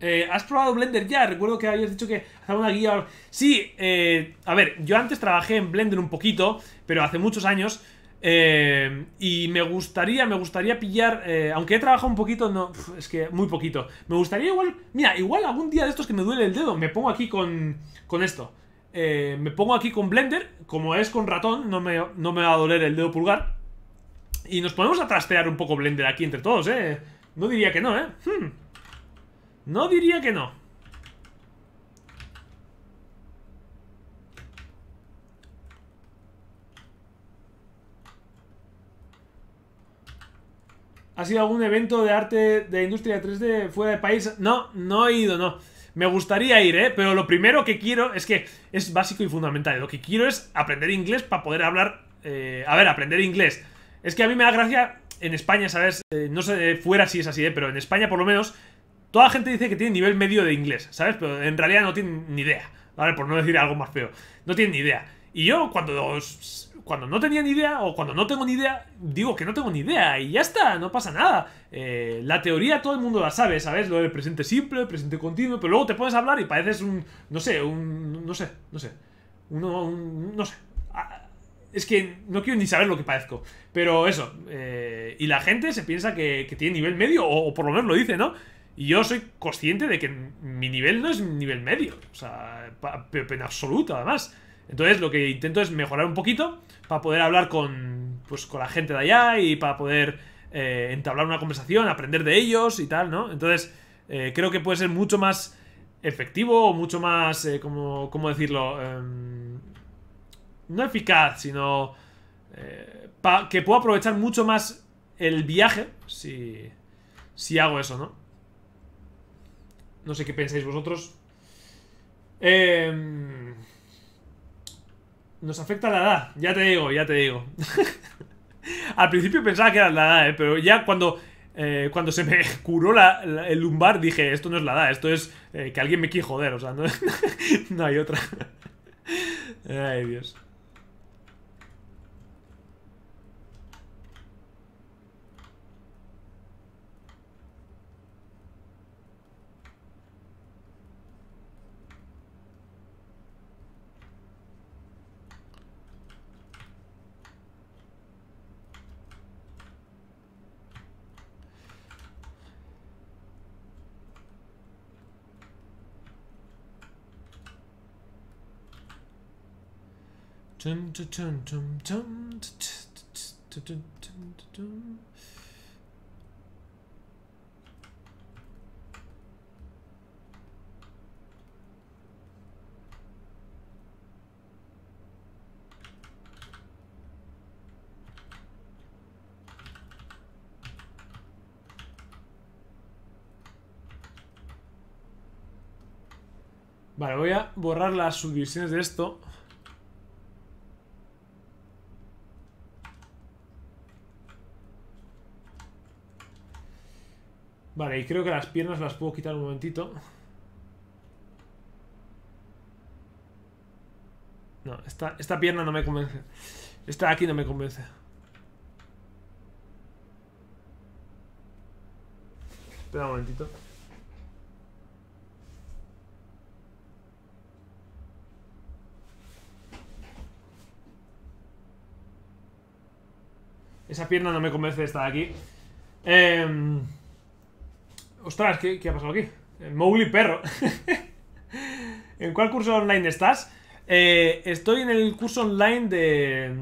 Eh, ¿Has probado Blender ya? Recuerdo que habías dicho que hacía una guía. Sí, eh, a ver, yo antes trabajé en Blender un poquito, pero hace muchos años. Eh, y me gustaría, me gustaría pillar. aunque he trabajado un poquito, no. Es que muy poquito. Me gustaría igual. Mira, igual algún día de estos que me duele el dedo, me pongo aquí con, con esto. me pongo aquí con Blender, como es con ratón, no me, no me va a doler el dedo pulgar. Y nos ponemos a trastear un poco Blender aquí entre todos, ¿eh? No diría que no, ¿eh? Hmm. No diría que no. ¿Ha sido algún evento de arte de industria 3D fuera de país? No, no he ido, no. Me gustaría ir, ¿eh? Pero lo primero que quiero es que es básico y fundamental. Lo que quiero es aprender inglés para poder hablar... Eh, a ver, aprender inglés. Es que a mí me da gracia en España, ¿sabes? Eh, no sé fuera si es así, ¿eh? Pero en España por lo menos Toda la gente dice que tiene nivel medio de inglés, ¿sabes? Pero en realidad no tienen ni idea, ¿vale? Por no decir algo más feo. No tienen ni idea. Y yo cuando cuando no tenía ni idea o cuando no tengo ni idea, digo que no tengo ni idea y ya está, no pasa nada. Eh, la teoría todo el mundo la sabe, ¿sabes? Lo del presente simple, el presente continuo, pero luego te pones a hablar y pareces un, no sé, un, no sé, no sé, uno, un, no sé. Ah, es que no quiero ni saber lo que parezco. Pero eso, eh, y la gente se piensa que, tiene nivel medio, o por lo menos lo dice, ¿no? Y yo soy consciente de que mi nivel no es nivel medio, o sea, en absoluto además. Entonces lo que intento es mejorar un poquito para poder hablar con, pues, con la gente de allá y para poder eh, entablar una conversación, aprender de ellos y tal, ¿no? Entonces eh, creo que puede ser mucho más efectivo, o mucho más, eh, como, ¿cómo decirlo? Em, no eficaz, sino que puedo aprovechar mucho más el viaje si, si hago eso, ¿no? No sé qué pensáis vosotros. Em, nos afecta la edad, ya te digo, ya te digo. Al principio pensaba que era la edad, eh, pero ya cuando, eh, cuando se me curó la, el lumbar dije, esto no es la edad, esto es eh, que alguien me quiere joder, o sea, no, no hay otra. Ay, Dios. Vale, voy a borrar las subdivisiones de esto Vale, y creo que las piernas las puedo quitar un momentito. No, esta, esta pierna no me convence. Esta de aquí no me convence. Espera un momentito. Esa pierna no me convence esta de aquí. Eh... Ostras, ¿qué, ha pasado aquí? Mowgli perro. ¿En cuál curso online estás? Eh, estoy en el curso online de.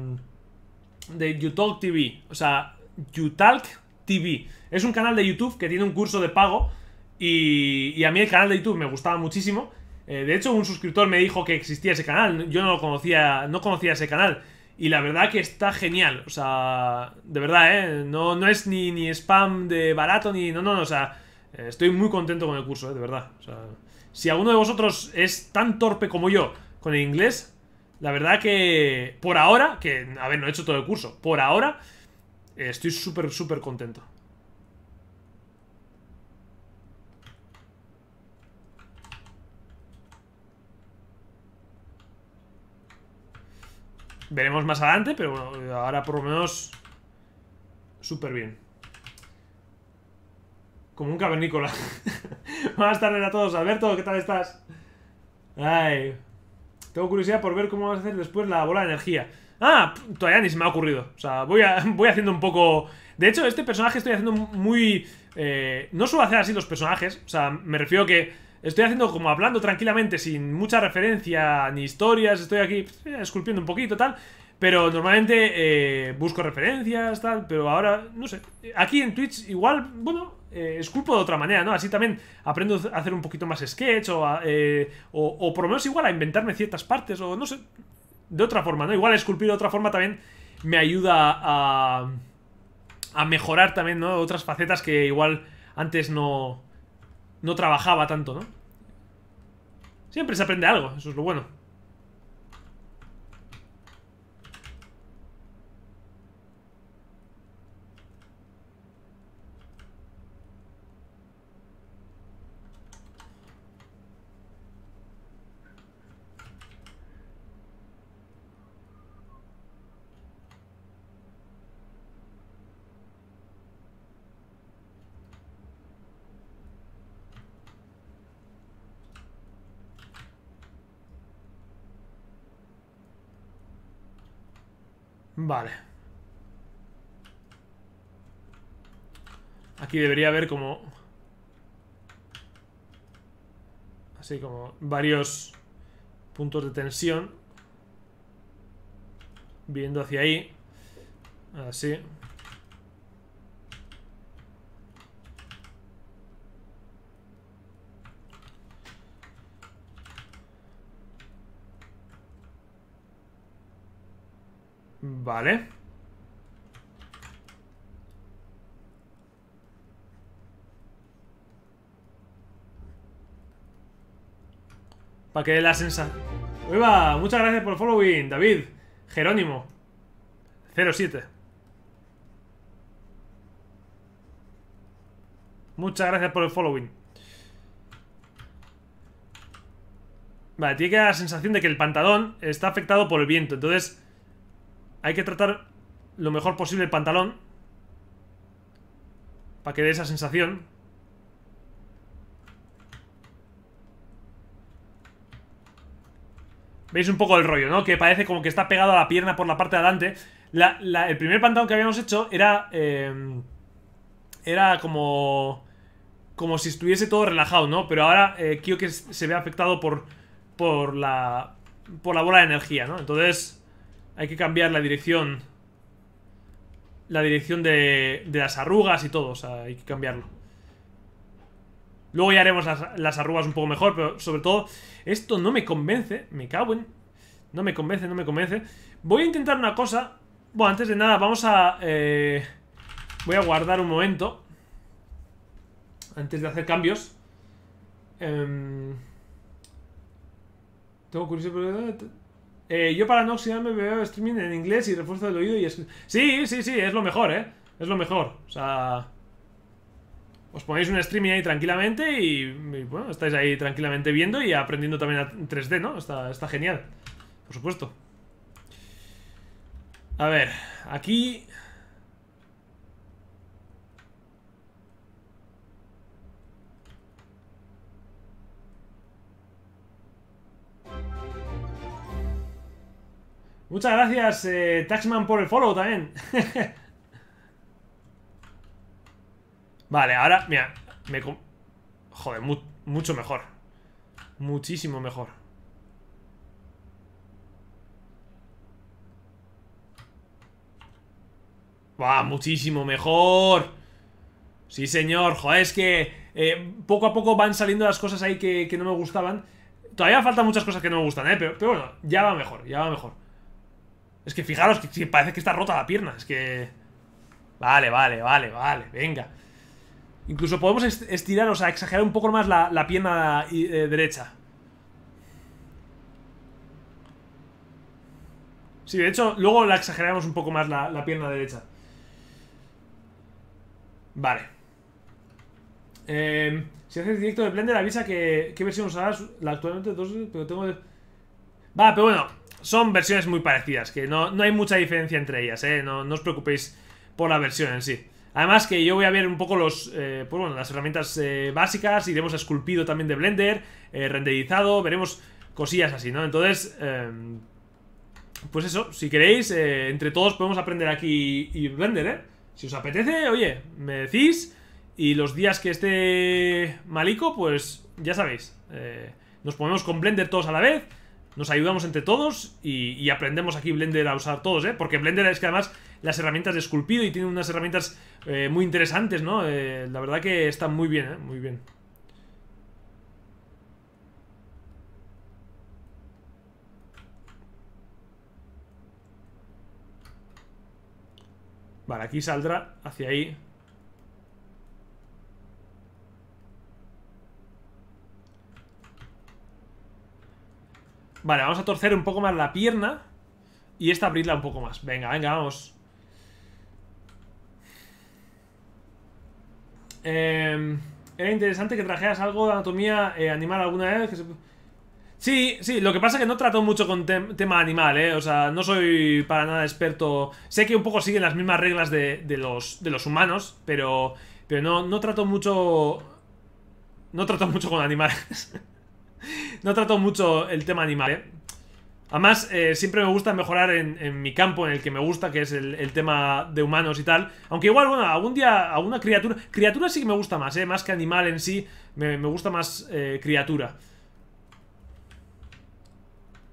de Utalk TV. O sea, Utalk TV. Es un canal de YouTube que tiene un curso de pago. Y, a mí el canal de YouTube me gustaba muchísimo. Eh, de hecho, un suscriptor me dijo que existía ese canal. Yo no lo conocía, no conocía ese canal. Y la verdad que está genial. O sea, de verdad, ¿eh? No, no es ni, ni spam de barato ni. No, no, no. O sea, eh, estoy muy contento con el curso, eh, de verdad. si alguno de vosotros es tan torpe como yo con el inglés, la verdad que por ahora, que a ver, no he hecho todo el curso, por ahora eh, estoy súper, súper contento. Veremos más adelante, pero bueno, ahora por lo menos súper bien. Como un cavernícola. Buenas tardes a todos. Alberto, ¿qué tal estás? Ay. Tengo curiosidad por ver cómo vas a hacer después la bola de energía. Ah, todavía ni se me ha ocurrido. O sea, voy, voy haciendo un poco... De hecho, este personaje estoy haciendo muy... Eh, no suelo hacer así los personajes. O sea, me refiero que estoy haciendo como hablando tranquilamente, sin mucha referencia ni historias. Estoy aquí pues, eh, esculpiendo un poquito, tal. Pero normalmente eh, busco referencias, tal, pero ahora, no sé. Aquí en Twitch igual, bueno, eh, esculpo de otra manera, ¿no? Así también aprendo a hacer un poquito más sketch o, eh, o, o, por lo menos igual a inventarme ciertas partes o no sé, de otra forma, ¿no? Igual esculpir de otra forma también me ayuda a, a mejorar también, ¿no? Otras facetas que igual antes no, no trabajaba tanto, ¿no? Siempre se aprende algo, eso es lo bueno. Vale. Aquí debería haber como... Así como varios puntos de tensión. Viendo hacia ahí. Así. Vale. Para que la sensación... va! Muchas gracias por el following, David. Jerónimo. 07. Muchas gracias por el following. Vale, tiene que dar la sensación de que el pantalón está afectado por el viento. Entonces, hay que tratar lo mejor posible el pantalón. Para que dé esa sensación. Veis un poco el rollo, ¿no? Que parece como que está pegado a la pierna por la parte de adelante. el primer pantalón que habíamos hecho era... Eh, era como... Como si estuviese todo relajado, ¿no? Pero ahora creo eh, que se vea afectado por... Por la... Por la bola de energía, ¿no? Entonces... Hay que cambiar la dirección. La dirección de, las arrugas y todo. O sea, hay que cambiarlo. Luego ya haremos las, arrugas un poco mejor, pero sobre todo... Esto no me convence. Me cago en... No me convence, no me convence. Voy a intentar una cosa. Bueno, antes de nada, vamos a... Eh, voy a guardar un momento. Antes de hacer cambios. Em, tengo curiosidad... Eh, yo para no oxidarme veo streaming en inglés y refuerzo del oído y... Es... Sí, sí, sí, es lo mejor, ¿eh? Es lo mejor. O sea... Os ponéis un streaming ahí tranquilamente y, bueno, estáis ahí tranquilamente viendo y aprendiendo también a 3D, ¿no? Está, está genial. Por supuesto. A ver, aquí... Muchas gracias, eh, Taxman, por el follow también. vale, ahora, mira, me... Joder, mucho mejor. Muchísimo mejor. Va, muchísimo mejor. Sí, señor. Joder, es que eh, poco a poco van saliendo las cosas ahí que, no me gustaban. Todavía faltan muchas cosas que no me gustan, ¿eh? Pero, pero bueno, ya va mejor, ya va mejor. Es que fijaros, que parece que está rota la pierna. Es que... Vale, vale, vale, vale. Venga. Incluso podemos estirar, o sea, exagerar un poco más la, pierna eh, derecha. Sí, de hecho, luego la exageramos un poco más la, pierna derecha. Vale. Em, si haces directo de Blender, avisa que qué versión usarás. La actualmente 2, pero tengo... Va, pero bueno, son versiones muy parecidas, que no, hay mucha diferencia entre ellas, ¿eh? no, os preocupéis por la versión en sí. Además que yo voy a ver un poco los, eh, pues bueno, las herramientas eh, básicas, iremos esculpido también de Blender, eh, renderizado, veremos cosillas así, ¿no? Entonces, em, pues eso, si queréis, entre todos podemos aprender aquí y Blender, ¿eh? Si os apetece, oye, me decís, y los días que esté malico, pues ya sabéis, nos ponemos con Blender todos a la vez, nos ayudamos entre todos y, aprendemos aquí Blender a usar todos, ¿eh? Porque Blender es que además las herramientas de esculpido y tiene unas herramientas eh, muy interesantes, ¿no? Eh, la verdad que están muy bien, ¿eh? Muy bien. Vale, aquí saldrá hacia ahí Vale, vamos a torcer un poco más la pierna. Y esta abrirla un poco más. Venga, venga, vamos. Em, era interesante que trajeras algo de anatomía eh, animal alguna vez. Sí, sí, lo que pasa es que no trato mucho con tema animal, ¿eh? O sea, no soy para nada experto. Sé que un poco siguen las mismas reglas de, los, de los humanos, pero, pero no, no trato mucho... No trato mucho con animales. no trato mucho el tema animal, ¿eh? Además, eh, siempre me gusta mejorar en, mi campo, en el que me gusta, que es el, tema de humanos y tal. Aunque igual, bueno, algún día, alguna criatura... Criatura sí que me gusta más, ¿eh? Más que animal en sí, me, gusta más eh, criatura.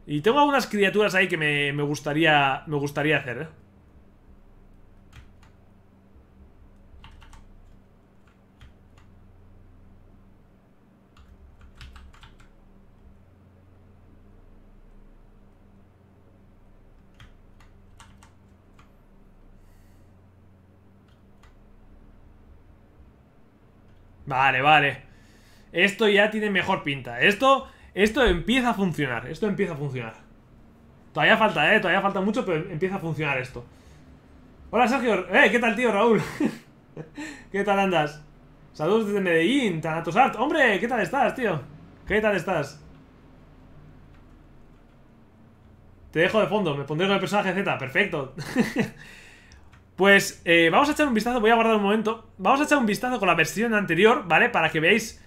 Y tengo algunas criaturas ahí que me, me gustaría, me gustaría hacer, ¿eh? Vale, vale. Esto ya tiene mejor pinta. Esto, esto empieza a funcionar. Esto empieza a funcionar. Todavía falta, eh. Todavía falta mucho, pero empieza a funcionar esto. Hola, Sergio. Eh, ¿qué tal, tío Raúl? ¿Qué tal andas? Saludos desde Medellín, Art. Hombre, ¿qué tal estás, tío? ¿Qué tal estás? Te dejo de fondo, me pondré con el personaje Z. Perfecto. Pues eh, vamos a echar un vistazo, voy a guardar un momento Vamos a echar un vistazo con la versión anterior, ¿vale? Para que veáis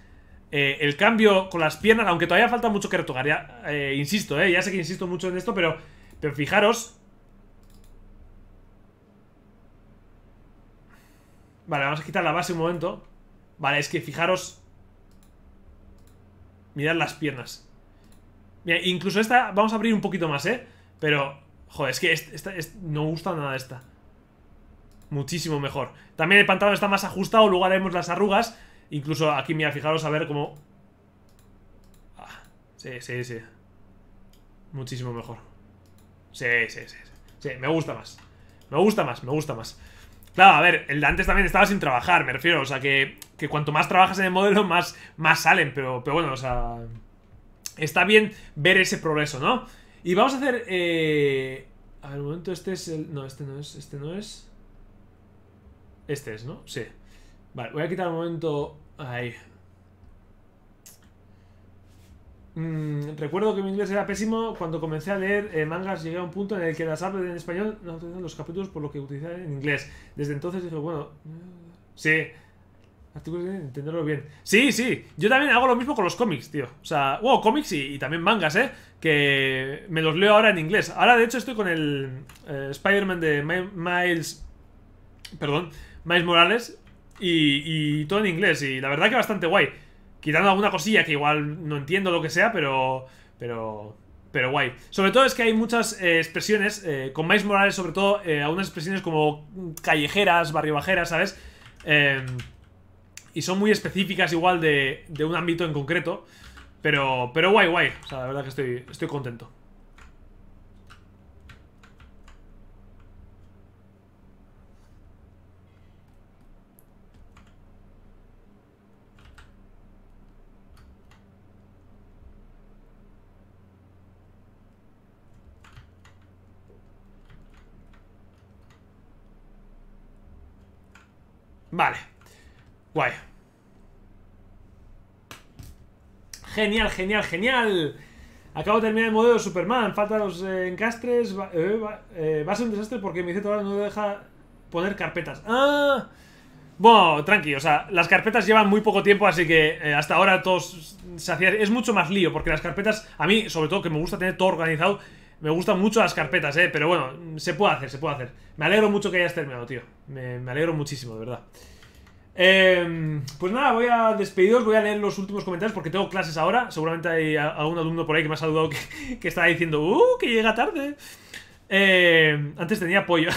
eh, el cambio con las piernas Aunque todavía falta mucho que retocar, ya, eh, insisto, ¿eh? Ya sé que insisto mucho en esto, pero, pero fijaros Vale, vamos a quitar la base un momento Vale, es que fijaros Mirad las piernas Mira, incluso esta vamos a abrir un poquito más, ¿eh? Pero, joder, es que no gusta nada esta muchísimo mejor. También el pantalón está más ajustado, luego haremos las arrugas. Incluso aquí, mira, fijaros a ver cómo... Ah, sí, sí, sí. Muchísimo mejor. Sí, sí, sí. Sí, me gusta más. Me gusta más, me gusta más. Claro, a ver, el de antes también estaba sin trabajar, me refiero. O sea, que, que cuanto más trabajas en el modelo, más, más salen. Pero, pero bueno, o sea... Está bien ver ese progreso, ¿no? Y vamos a hacer... A ver, un momento, este es el... No, este no es, este no es... Este es, ¿no? Sí. Vale, voy a quitar un momento... Ahí. Mm, recuerdo que mi inglés era pésimo. Cuando comencé a leer eh, mangas llegué a un punto en el que las hablas en español no utilizan los capítulos por lo que utilizaba en inglés. Desde entonces dije, bueno... Eh, sí. Artículos de entenderlo bien. Sí, sí. Yo también hago lo mismo con los cómics, tío. O sea, wow, cómics y, también mangas, ¿eh? Que me los leo ahora en inglés. Ahora, de hecho, estoy con el eh, Spider-Man de Miles... Perdón, Mais Morales y, todo en inglés. Y la verdad que bastante guay. Quitando alguna cosilla que igual no entiendo lo que sea, pero. Pero. Pero guay. Sobre todo es que hay muchas eh, expresiones. Eh, con mais Morales, sobre todo, eh, algunas expresiones como callejeras, barrio ¿sabes? Em, y son muy específicas, igual, de, de un ámbito en concreto. Pero, pero guay, guay. O sea, la verdad que estoy, estoy contento. Vale. Guay. Genial, genial, genial. Acabo de terminar el modelo de Superman. Faltan los eh, encastres. Eh, eh, va, a ser un desastre porque mi ahora no deja poner carpetas. ¡Ah! Bueno, tranqui, o sea, las carpetas llevan muy poco tiempo, así que hasta ahora todos se hacía... Es mucho más lío, porque las carpetas, a mí, sobre todo, que me gusta tener todo organizado, me gustan mucho las carpetas, ¿eh? Pero bueno, se puede hacer, se puede hacer. Me alegro mucho que hayas terminado, tío. Me, alegro muchísimo, de verdad. Em, pues nada, voy a despediros, voy a leer los últimos comentarios porque tengo clases ahora. Seguramente hay algún alumno por ahí que me ha saludado que, está diciendo, ¡uh! que llega tarde. Em, antes tenía pollo.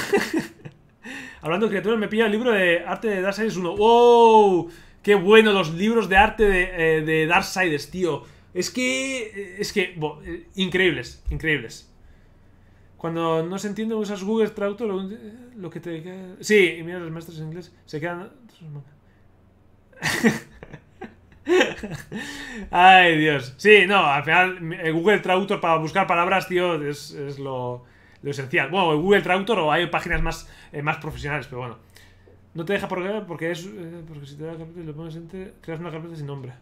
Hablando de criaturas, me pilla el libro de arte de Darksiders 1. ¡Wow! ¡Qué bueno! Los libros de arte de, eh, de Darksiders, tío. Es que. Eh, es que. Eh, increíbles, increíbles. Cuando no se entiende, usas Google Traductor, lo, eh, que te queda... Sí, y mira, los maestros en inglés se quedan... Ay, Dios. Sí, no, al final Google Traductor para buscar palabras, tío, es, lo, esencial. Bueno, Google Traductor o hay páginas más, eh, más profesionales, pero bueno. No te deja por porque es... Eh, porque si te da carpeta y lo pones entre... Creas una carpeta sin nombre.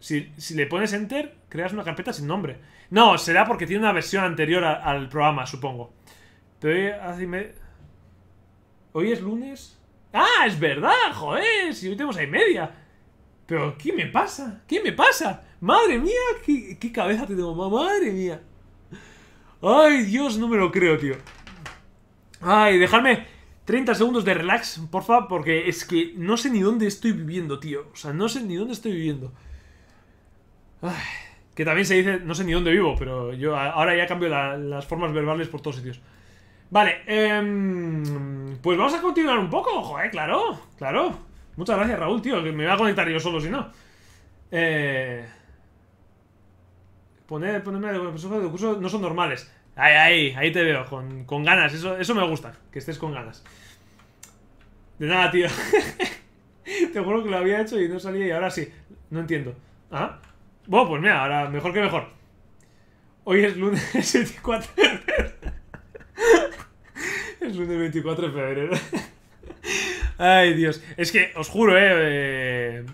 Si, le pones enter, creas una carpeta sin nombre. No, será porque tiene una versión anterior al programa, supongo. Pero hoy, es lunes. ¡Ah, es verdad! ¡Joder! Si hoy tenemos ahí media. Pero, ¿qué me pasa? ¿Qué me pasa? ¡Madre mía! ¿Qué, qué cabeza tengo! ¡Madre mía! ¡Ay, Dios! No me lo creo, tío. ¡Ay, dejadme 30 segundos de relax, porfa, porque es que no sé ni dónde estoy viviendo, tío. O sea, no sé ni dónde estoy viviendo que también se dice, no sé ni dónde vivo, pero yo ahora ya cambio las formas verbales por todos sitios. Vale, em, pues vamos a continuar un poco, joder, eh, claro, claro. Muchas gracias, Raúl, tío, que me voy a conectar yo solo si no. Eh, poner, ponerme de curso no son normales. Ahí, ahí, ahí te veo, con, ganas, eso, eso me gusta, que estés con ganas. De nada, tío. te juro que lo había hecho y no salía y ahora sí. No entiendo. ¿Ah? Bueno, pues mira, ahora mejor que mejor. Hoy es lunes 24 de febrero. Es lunes 24 de febrero. Ay, Dios. Es que, os juro, eh, eh.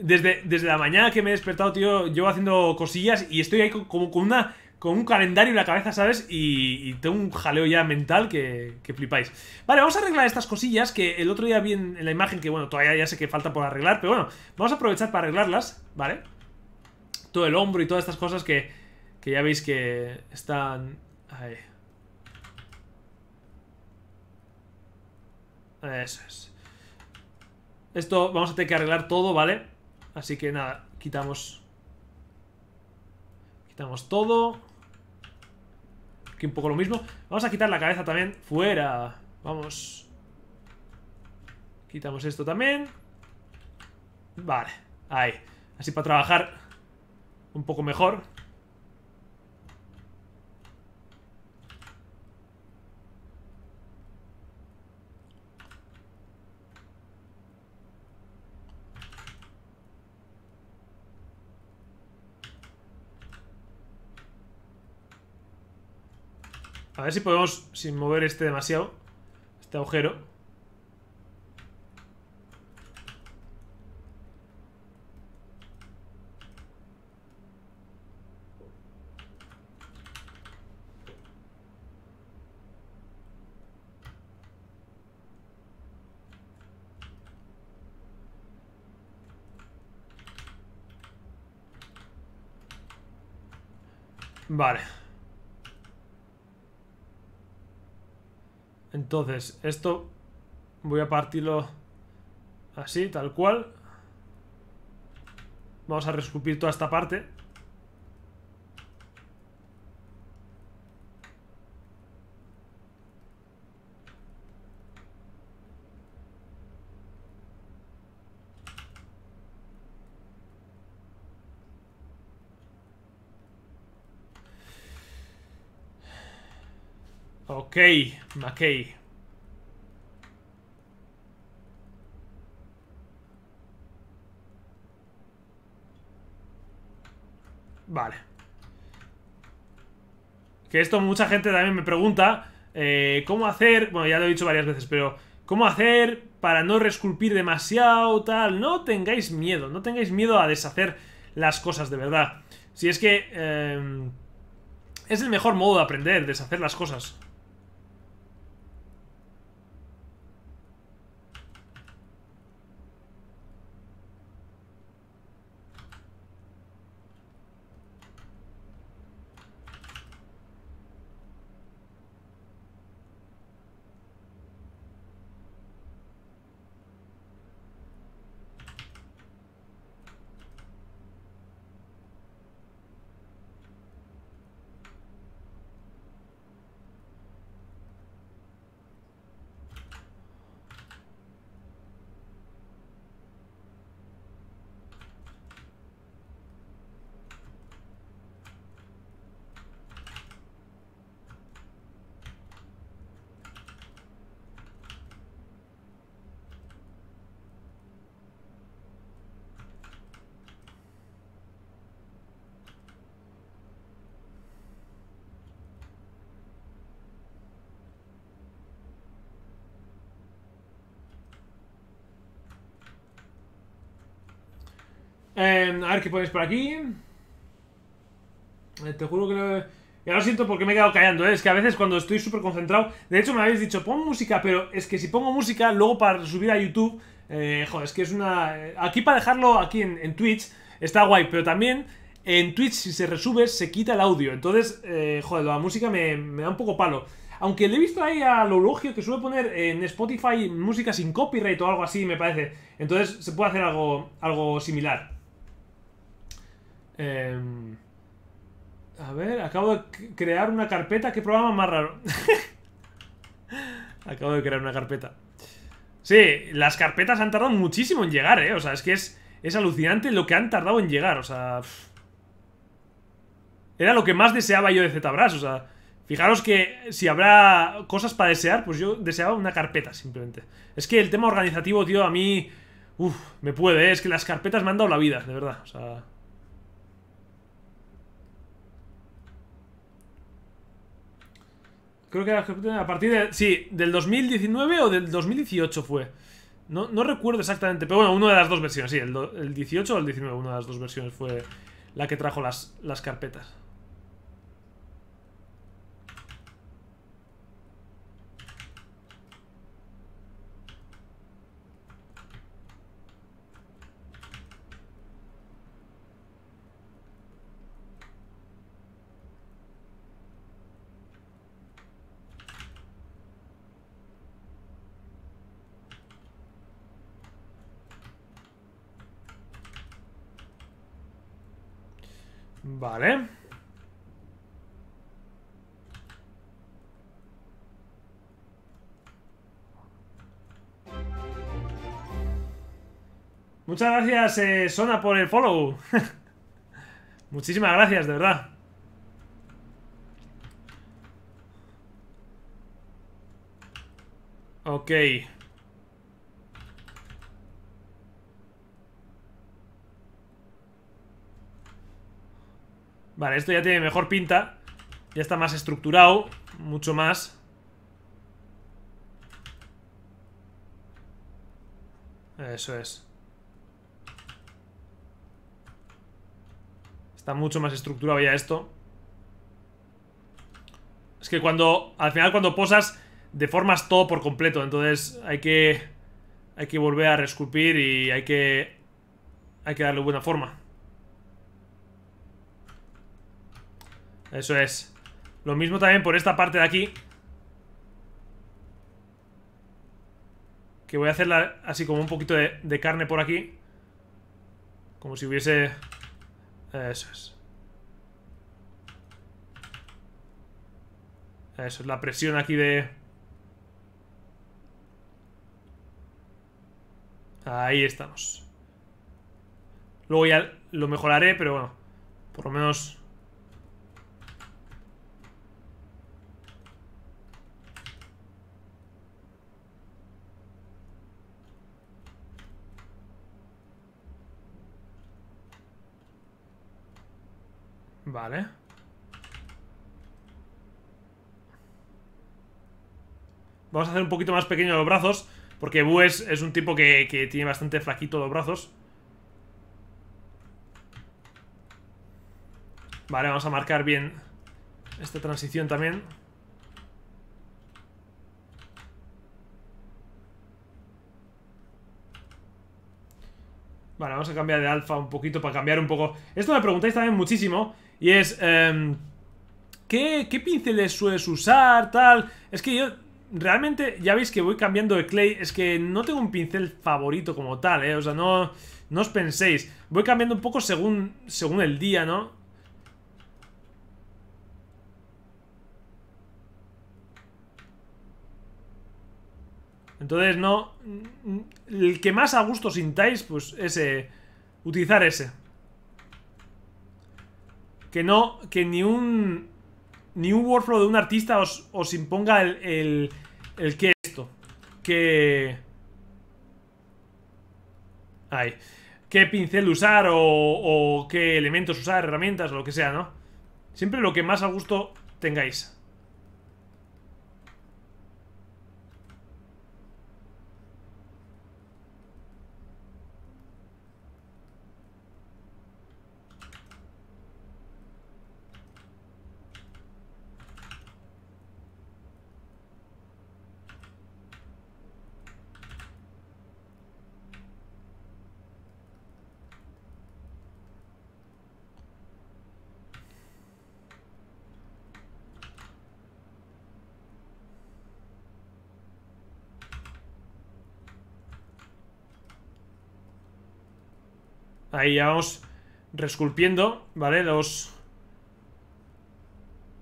Desde, desde la mañana que me he despertado, tío, llevo haciendo cosillas y estoy ahí como con una con un calendario en la cabeza, ¿sabes? Y, tengo un jaleo ya mental que, que, flipáis. Vale, vamos a arreglar estas cosillas que el otro día vi en, la imagen, que bueno, todavía ya sé que falta por arreglar, pero bueno, vamos a aprovechar para arreglarlas, ¿vale? vale todo el hombro y todas estas cosas que, que ya veis que están... Ahí. Eso es. Esto vamos a tener que arreglar todo, ¿vale? Así que nada, quitamos... Quitamos todo. Aquí un poco lo mismo. Vamos a quitar la cabeza también. ¡Fuera! Vamos. Quitamos esto también. Vale, ahí. Así para trabajar un poco mejor. A ver si podemos, sin mover este demasiado, este agujero. Vale. Entonces, esto voy a partirlo así, tal cual. Vamos a rescupir toda esta parte. Ok, McKay. Vale. Que esto mucha gente también me pregunta eh, ¿Cómo hacer? Bueno, ya lo he dicho varias veces, pero ¿Cómo hacer para no resculpir demasiado tal? No tengáis miedo, no tengáis miedo a deshacer las cosas de verdad Si es que... Eh, es el mejor modo de aprender, deshacer las cosas Em, a ver qué ponéis por aquí. Eh, te juro que... Lo... Ya lo siento porque me he quedado callando, ¿eh? es que a veces cuando estoy súper concentrado... De hecho me habéis dicho, pon música, pero es que si pongo música, luego para subir a YouTube... Eh, joder, es que es una... Eh, aquí para dejarlo aquí en, Twitch está guay, pero también en Twitch si se resube se quita el audio. Entonces, joder, la música me, da un poco palo. Aunque le he visto ahí al Lologio que suele poner en Spotify música sin copyright o algo así, me parece. Entonces se puede hacer algo, algo similar. Em, a ver, acabo de crear una carpeta. ¿Qué programa más raro? acabo de crear una carpeta. Sí, las carpetas han tardado muchísimo en llegar, ¿eh? O sea, es que es, es alucinante lo que han tardado en llegar. O sea... Era lo que más deseaba yo de ZBrush. O sea, fijaros que si habrá cosas para desear, pues yo deseaba una carpeta simplemente. Es que el tema organizativo, tío, a mí... Uf, me puede, eh, es que las carpetas me han dado la vida, de verdad. O sea... Creo que a partir de... Sí, del 2019 o del 2018 fue. No, no recuerdo exactamente, pero bueno, una de las dos versiones, sí, el, el 18 o el 19, una de las dos versiones fue la que trajo las, las carpetas. Vale. Muchas gracias, eh, Sona, por el follow. Muchísimas gracias, de verdad. okay Vale, esto ya tiene mejor pinta. Ya está más estructurado, mucho más. Eso es. Está mucho más estructurado ya esto. Es que cuando, al final cuando posas, deformas todo por completo. Entonces hay que, hay que volver a reesculpir y hay que, hay que darle buena forma. Eso es. Lo mismo también por esta parte de aquí. Que voy a hacerla así como un poquito de, de carne por aquí. Como si hubiese... Eh, eso es. Eso es la presión aquí de... Ahí estamos. Luego ya lo mejoraré, pero bueno. Por lo menos Vale. Vamos a hacer un poquito más pequeño los brazos. Porque Bues es, un tipo que, que tiene bastante flaquito los brazos. Vale, vamos a marcar bien esta transición también. Vale, vamos a cambiar de alfa un poquito para cambiar un poco. Esto me preguntáis también muchísimo. Y es... Em, ¿qué, pinceles sueles usar? Tal... Es que yo realmente ya veis que voy cambiando de clay. Es que no tengo un pincel favorito como tal, ¿eh? O sea, no, no os penséis. Voy cambiando un poco según, según el día, ¿no? Entonces, no... El que más a gusto sintáis, pues ese... Utilizar ese que no, que ni un, ni un workflow de un artista os, imponga el, el, el que esto. Que... ay Qué pincel usar o, o qué elementos usar, herramientas o lo que sea, ¿no? Siempre lo que más a gusto tengáis. Ahí ya vamos resculpiendo, ¿vale? Los,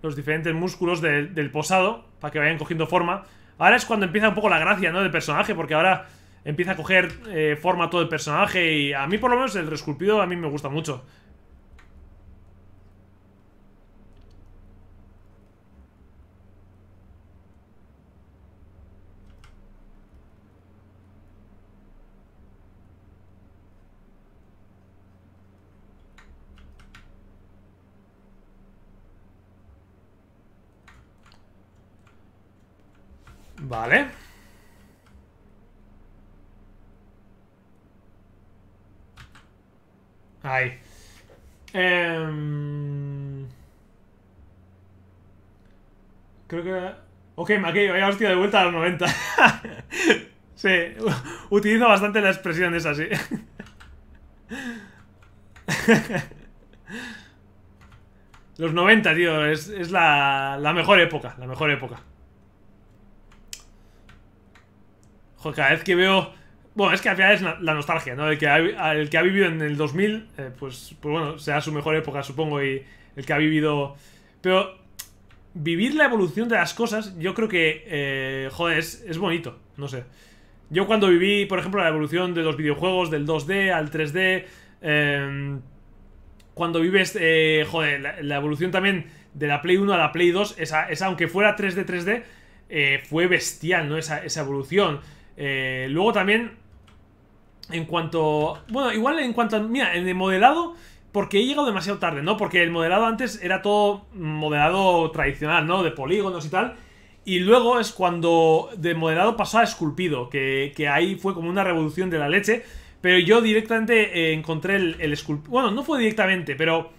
los diferentes músculos del posado para que vayan cogiendo forma. Ahora es cuando empieza un poco la gracia, ¿no? Del personaje, porque ahora empieza a coger eh, forma todo el personaje y a mí por lo menos el resculpido a mí me gusta mucho. Vale. Ahí. Em, creo que... Ok, Maquillo, ya hostia de vuelta a los 90. sí, utilizo bastante la expresión esa, así, los 90, tío, es, la mejor época, la mejor época. Joder, cada vez que veo... Bueno, es que al final es la nostalgia, ¿no? El que ha, el que ha vivido en el 2000, eh, pues, pues, bueno, sea su mejor época, supongo, y el que ha vivido... Pero vivir la evolución de las cosas, yo creo que, eh, joder, es, bonito, no sé. Yo cuando viví, por ejemplo, la evolución de los videojuegos, del 2D al 3D, em, cuando vives, eh, joder, la, evolución también de la Play 1 a la Play 2, esa, esa aunque fuera 3D, 3D, fue bestial, ¿no? Esa, esa evolución. Eh, luego también, en cuanto... Bueno, igual en cuanto... Mira, en el modelado, porque he llegado demasiado tarde, ¿no? Porque el modelado antes era todo modelado tradicional, ¿no? De polígonos y tal. Y luego es cuando de modelado pasó a esculpido, que, ahí fue como una revolución de la leche. Pero yo directamente eh, encontré el, el esculpido... Bueno, no fue directamente, pero...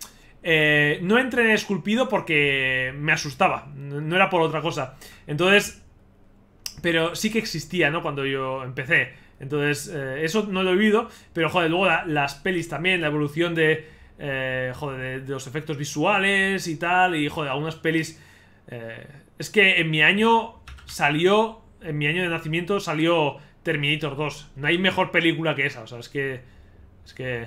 Eh, no entré en el esculpido porque me asustaba, no era por otra cosa. Entonces pero sí que existía, ¿no? Cuando yo empecé. Entonces, eh, eso no lo he oído, pero joder, luego las pelis también, la evolución de, eh, joder, de, los efectos visuales y tal, y joder, algunas pelis... Eh, es que en mi año salió, en mi año de nacimiento salió Terminator 2. No hay mejor película que esa, o sea, es que... Es que...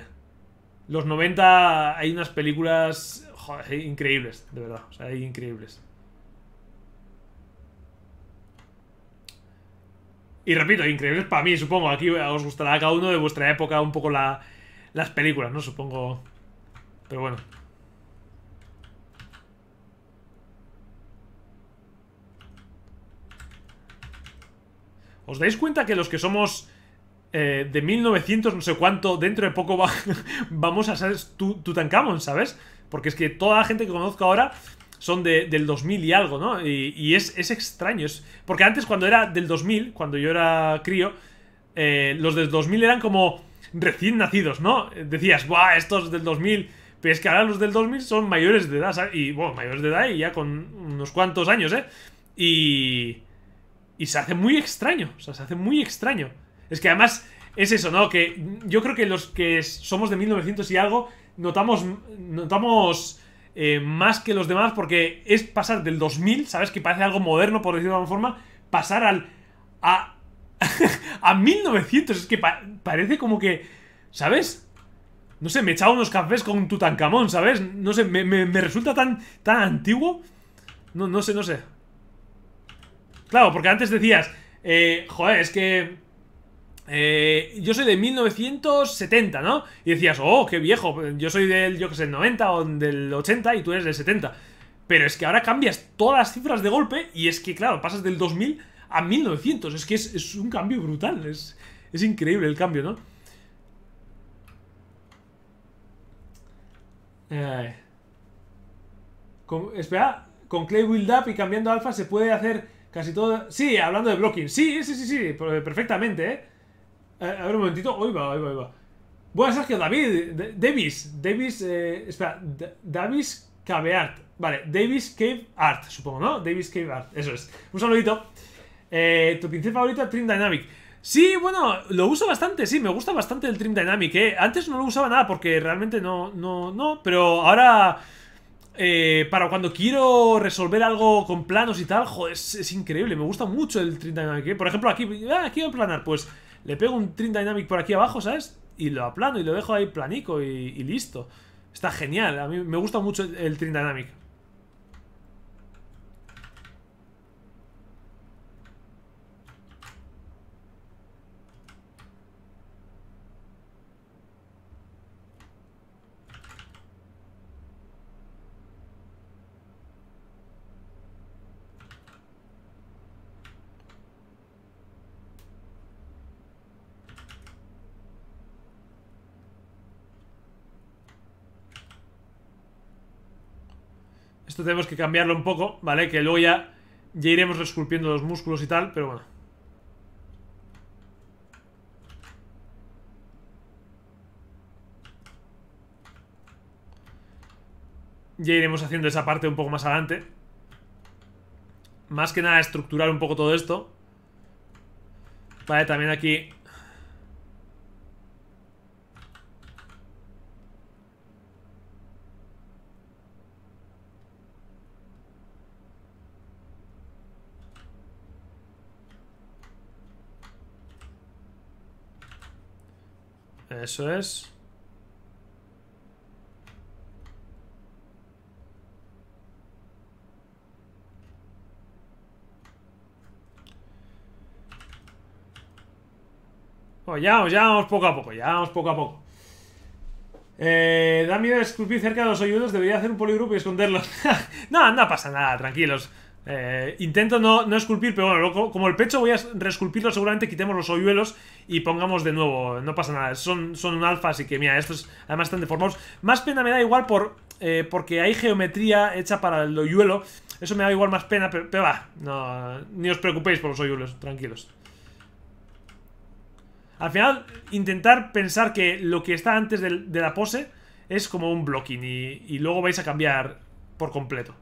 Los 90 hay unas películas joder, increíbles, de verdad, o sea, hay increíbles. Y repito, increíbles para mí, supongo. Aquí eh, os gustará cada uno de vuestra época un poco las películas, ¿no? Supongo. Pero bueno. ¿Os dais cuenta que los que somos eh, de 1900 no sé cuánto, dentro de poco vamos a ser Tutankamón, ¿sabes? Porque es que toda la gente que conozco ahora son de, del 2000 y algo, ¿no? Y, es, extraño. Es, porque antes, cuando era del 2000, cuando yo era crío, eh, los del 2000 eran como recién nacidos, ¿no? Decías, ¡buah! Estos del 2000. Pero es que ahora los del 2000 son mayores de edad, ¿sabes? Y, bueno, mayores de edad y ya con unos cuantos años, ¿eh? Y. Y se hace muy extraño. O sea, se hace muy extraño. Es que además es eso, ¿no? Que yo creo que los que somos de 1900 y algo notamos. Notamos eh, más que los demás porque es pasar del 2000, ¿sabes? Que parece algo moderno, por decirlo de alguna forma, pasar al... a... a 1900, es que parece como que... ¿Sabes? No sé, me echado unos cafés con Tutankamón, ¿sabes? No sé, me, resulta tan, tan antiguo. No, no sé, no sé. Claro, porque antes decías, eh, joder, es que eh, yo soy de 1970, ¿no? Y decías, oh, qué viejo, yo soy del, yo qué sé, 90 o del 80 y tú eres del 70. Pero es que ahora cambias todas las cifras de golpe y es que, claro, pasas del 2000 a 1900. Es que es, un cambio brutal, es, increíble el cambio, ¿no? Eh, con, espera, con Clay Build Up y cambiando alfa se puede hacer casi todo... Sí, hablando de blocking, sí, sí, sí, sí, perfectamente, ¿eh? A, ver un momentito. Hoy va, hoy va, hoy va. Sergio, David, Davis, Davis, eh, espera, Davis Cave Art. Vale, Davis Cave Art, supongo, ¿no? Davis Cave Art, eso es. Un saludito. Eh, tu pincel favorito, Trim Dynamic. Sí, bueno, lo uso bastante, sí, me gusta bastante el Trim Dynamic, eh. Antes no lo usaba nada porque realmente no, no, no, pero ahora... Eh, para cuando quiero resolver algo con planos y tal, joder, es, increíble, me gusta mucho el Trim Dynamic. Eh. Por ejemplo, aquí, ah, quiero planar, pues le pego un Trin Dynamic por aquí abajo, ¿sabes? Y lo aplano y lo dejo ahí planico y, listo. Está genial. A mí me gusta mucho el, Trin Dynamic. Esto tenemos que cambiarlo un poco, ¿vale? Que luego ya, ya iremos resculpiendo los músculos y tal, pero bueno. Ya iremos haciendo esa parte un poco más adelante. Más que nada estructurar un poco todo esto. Vale, también aquí Eso es. ya vamos, ya vamos poco a poco, ya vamos poco a poco. Eh, da miedo Esculpir cerca de los oyudos, debería hacer un poligrupo y esconderlos. no, no pasa nada, tranquilos. Eh, intento no, esculpir, pero bueno, como el pecho voy a reesculpirlo, seguramente quitemos los hoyuelos y pongamos de nuevo. No pasa nada, son, son un alfa, así que mira, estos además están deformados. Más pena me da igual por, eh, porque hay geometría hecha para el hoyuelo. Eso me da igual más pena, pero, va, no, ni os preocupéis por los hoyuelos, tranquilos. Al final, intentar pensar que lo que está antes de, la pose es como un blocking y luego vais a cambiar por completo.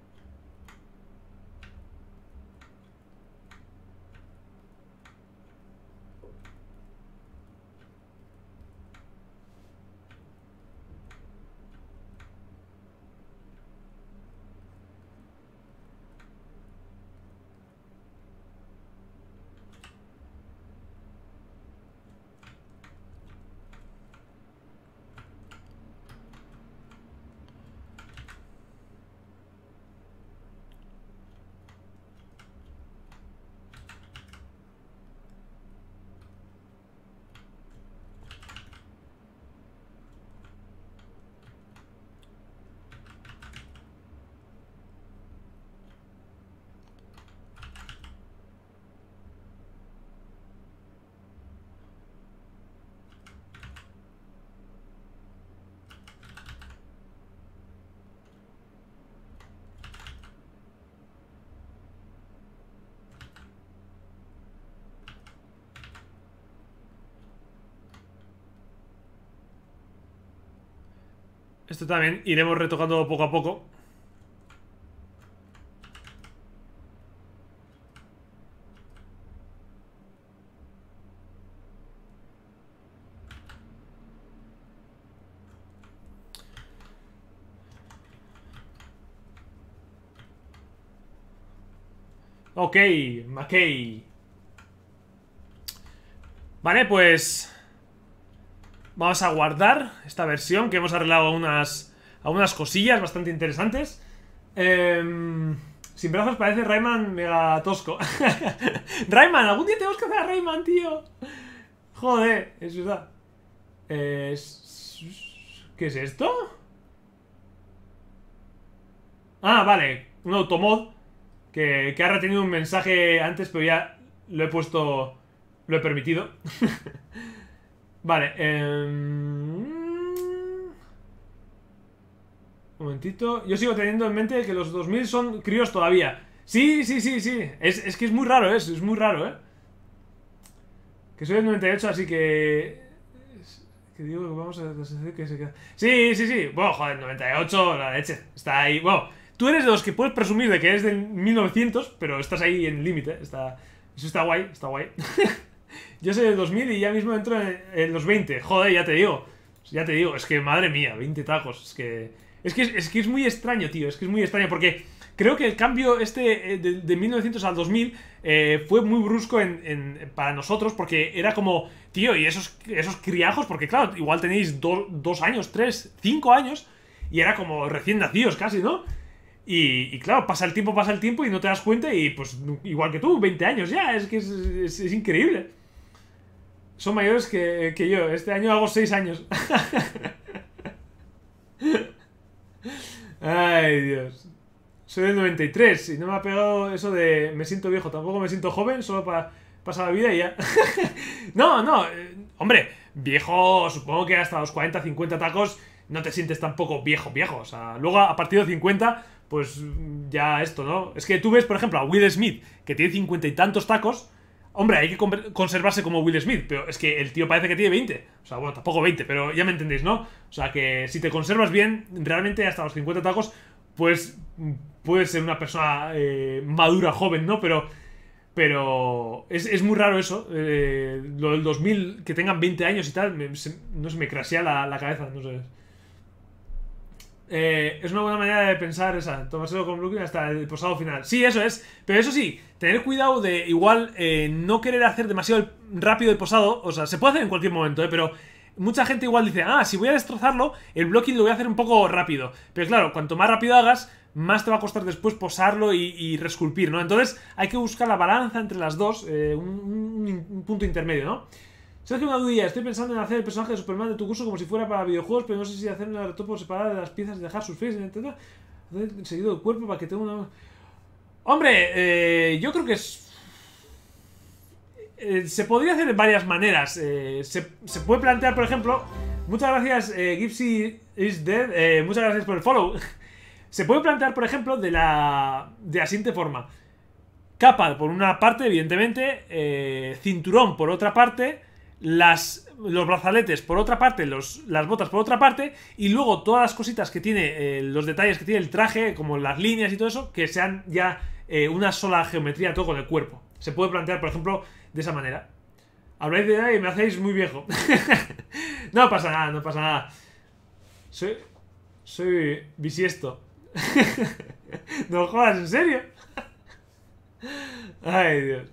también iremos retocando poco a poco. Ok, McKay. Vale, pues... Vamos a guardar esta versión que hemos arreglado unas, a cosillas bastante interesantes. Em, sin brazos parece Rayman mega tosco. Rayman, algún día tenemos que hacer Rayman, tío. Joder, es verdad. Eh, ¿Qué es esto? Ah, vale. Un automod que, que ha retenido un mensaje antes, pero ya lo he puesto... Lo he permitido. Vale, eh... momentito. Yo sigo teniendo en mente que los 2000 son críos todavía. Sí, sí, sí, sí. Es, que es muy raro, eso es muy raro, ¿eh? Que soy del 98, así que... Que digo que vamos a que se Sí, sí, sí. Bueno, joder, 98, la leche. Está ahí. Bueno, tú eres de los que puedes presumir de que eres del 1900, pero estás ahí en límite. Está... Eso está guay, está guay. Yo soy del 2000 y ya mismo entro en, los 20. Joder, ya te digo. Ya te digo, es que madre mía, 20 tacos. Es que es, que es, muy extraño, tío. Es que es muy extraño porque creo que el cambio este eh, de, 1900 al 2000 eh, fue muy brusco para nosotros porque era como, tío, y esos, esos criajos, porque claro, igual tenéis 2 dos años, tres, cinco años, y era como recién nacidos casi, ¿no? Y, claro, pasa el tiempo, pasa el tiempo y no te das cuenta y pues igual que tú, 20 años ya, es que es, es increíble. Son mayores que, yo. Este año hago 6 años. Ay, Dios. Soy del 93 y no me ha pegado eso de me siento viejo. Tampoco me siento joven, solo para pasar la vida y ya. no, no. Eh, hombre, viejo, supongo que hasta los 40, 50 tacos no te sientes tampoco viejo, viejo. O sea, luego a partir de 50, pues ya esto, ¿no? Es que tú ves, por ejemplo, a Will Smith, que tiene 50 y tantos tacos Hombre, hay que conservarse como Will Smith, pero es que el tío parece que tiene 20. O sea, bueno, tampoco 20, pero ya me entendéis, ¿no? O sea, que si te conservas bien, realmente hasta los 50 tacos, pues puedes ser una persona eh, madura, joven, ¿no? Pero, pero es, muy raro eso. Eh, lo del 2000, que tengan 20 años y tal, se, no sé, me crasea la, la cabeza, no sé. Eh, es una buena manera de pensar esa, tomárselo con Brooklyn hasta el posado final. Sí, eso es, pero eso sí, tener cuidado de igual eh, no querer hacer demasiado rápido el posado. O sea, se puede hacer en cualquier momento, ¿eh? pero mucha gente igual dice, ah, si voy a destrozarlo, el blocking lo voy a hacer un poco rápido. Pero claro, cuanto más rápido hagas, más te va a costar después posarlo y, resculpir, ¿no? Entonces hay que buscar la balanza entre las dos, eh, un, punto intermedio, ¿no? una duda estoy pensando en hacer el personaje de Superman de tu curso como si fuera para videojuegos, pero no sé si hacer una retopo separada de las piezas y dejar sus faces, etc. Seguido el cuerpo para que tenga una... Hombre, eh, yo creo que es... Eh, se podría hacer de varias maneras. Eh, se, puede plantear, por ejemplo... Muchas gracias, Gipsy is dead. muchas gracias por el follow. se puede plantear, por ejemplo, de la, de la siguiente forma. Capa por una parte, evidentemente. cinturón por otra parte. Las, los brazaletes por otra parte, las botas por otra parte, y luego todas las cositas que tiene, los detalles que tiene el traje, como las líneas y todo eso, que sean ya eh, una sola geometría, todo con el cuerpo. Se puede plantear, por ejemplo, de esa manera. Habláis de edad y me hacéis muy viejo. no pasa nada, no pasa nada. Soy. Soy bisiesto. no jodas, ¿en serio? Ay, Dios.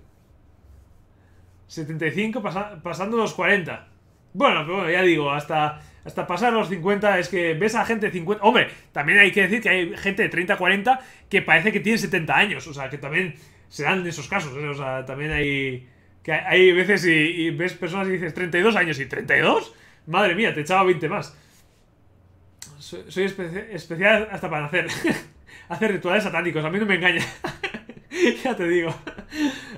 75 pasando los 40. Bueno, pero bueno, ya digo, hasta hasta pasar los 50 es que ves a gente de 50... Hombre, también hay que decir que hay gente de 30, 40 que parece que tiene 70 años. O sea, que también se dan esos casos. ¿eh? O sea, también hay... Que hay veces y, ves personas y dices 32 años y 32. Madre mía, te echaba 20 más. Soy, especial hasta para hacer... hacer rituales satánicos. A mí no me engaña. ya te digo.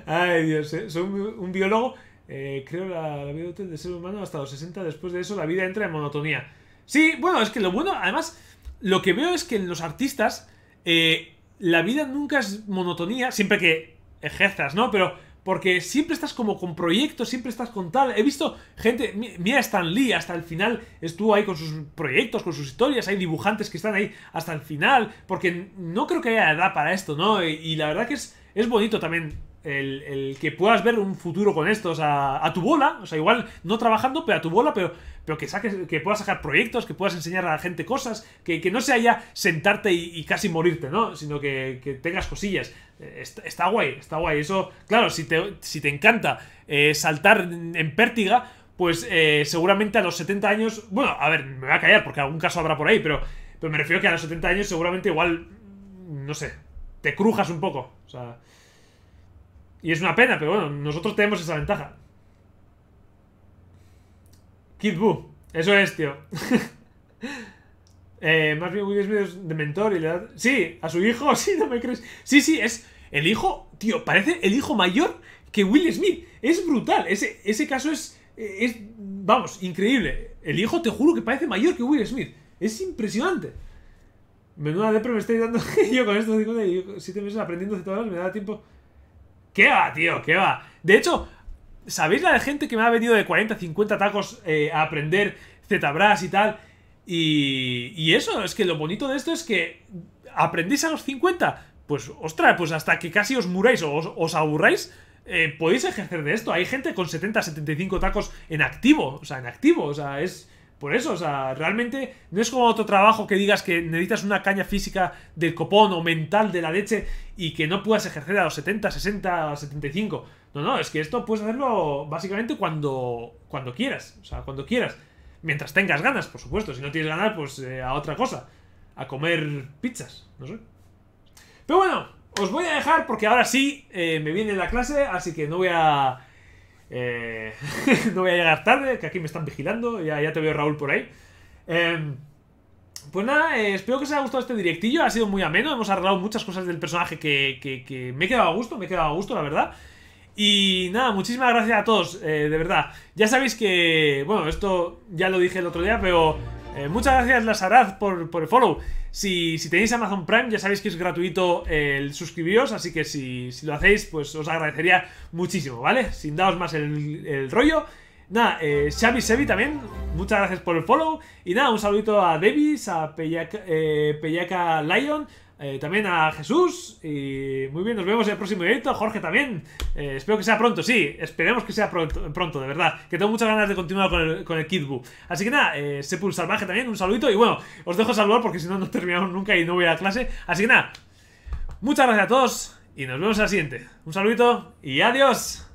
Ay, Dios. ¿eh? Soy un biólogo eh, creo la, la vida de del ser humano hasta los 60. Después de eso, la vida entra en monotonía. Sí, bueno, es que lo bueno, además, lo que veo es que en los artistas eh, la vida nunca es monotonía, siempre que ejerzas, ¿no? Pero porque siempre estás como con proyectos, siempre estás con tal. He visto gente, mira Stan Lee, hasta el final estuvo ahí con sus proyectos, con sus historias, hay dibujantes que están ahí hasta el final, porque no creo que haya edad para esto, ¿no? Y, la verdad que es, es bonito también el, que puedas ver un futuro con esto, o sea, a tu bola, o sea, igual no trabajando, pero a tu bola, pero, pero que saques, que puedas sacar proyectos, que puedas enseñar a la gente cosas, que, no sea ya sentarte y, casi morirte, ¿no? Sino que, tengas cosillas. Eh, está, guay, está guay. Eso, claro, si te, si te encanta eh, saltar en pértiga, pues eh, seguramente a los 70 años, bueno, a ver, me voy a callar porque algún caso habrá por ahí, pero, pero me refiero que a los 70 años seguramente igual, no sé, te crujas un poco, o sea... Y es una pena, pero bueno, nosotros tenemos esa ventaja. Kid Buu. Eso es, tío. Eh, más bien Will Smith es de mentor y le da... Sí, a su hijo, sí, no me crees. Sí, sí, es el hijo, tío, parece el hijo mayor que Will Smith. Es brutal. Ese, ese caso es, eh, es, vamos, increíble. El hijo, te juro que parece mayor que Will Smith. Es impresionante. Menuda pero me estoy dando yo con estos Siete meses aprendiendo todas me da tiempo ¿Qué va, tío? ¿Qué va? De hecho, ¿sabéis la gente que me ha venido de 40, 50 tacos eh, a aprender ZBrush y tal? Y, eso, es que lo bonito de esto es que aprendéis a los 50, pues ostras, pues hasta que casi os muráis o os, os aburráis, eh, podéis ejercer de esto. Hay gente con 70, 75 tacos en activo, o sea, en activo, o sea, es, por eso, o sea, realmente no es como otro trabajo que digas que necesitas una caña física del copón o mental de la leche y que no puedas ejercer a los 70, 60, 75. No, no, es que esto puedes hacerlo básicamente cuando, cuando quieras, o sea, cuando quieras. Mientras tengas ganas, por supuesto. Si no tienes ganas, pues eh, a otra cosa. A comer pizzas, no sé. Pero bueno, os voy a dejar porque ahora sí eh, me viene la clase, así que no voy a eh, no voy a llegar tarde, que aquí me están vigilando. Ya, ya te veo, Raúl, por ahí. Em, pues nada, eh, espero que os haya gustado este directillo. Ha sido muy ameno. Hemos arreglado muchas cosas del personaje que, me he quedado a gusto. Me he quedado a gusto, la verdad. Y nada, muchísimas gracias a todos, eh, de verdad. Ya sabéis que, bueno, esto ya lo dije el otro día, pero muchas gracias Lazaraz por, por el follow. Si, tenéis Amazon Prime, ya sabéis que es gratuito el suscribiros, así que si, lo hacéis, pues os agradecería muchísimo, ¿vale? Sin daros más el, rollo. Nada, eh, Xavi Sevi también, muchas gracias por el follow. Y nada, un saludito a Davis, a Peyaka, eh, Pellaca Lion, eh, también a Jesús. Y muy bien, nos vemos en el próximo directo. Jorge también. Eh, espero que sea pronto, sí, esperemos que sea pronto, de verdad. Que tengo muchas ganas de continuar con el, con Kid Así que nada, eh, Sepul Salvaje también, un saludito. Y bueno, os dejo saludar porque si no, no terminamos nunca y no voy a la clase. Así que nada, muchas gracias a todos y nos vemos en la siguiente. Un saludito y adiós.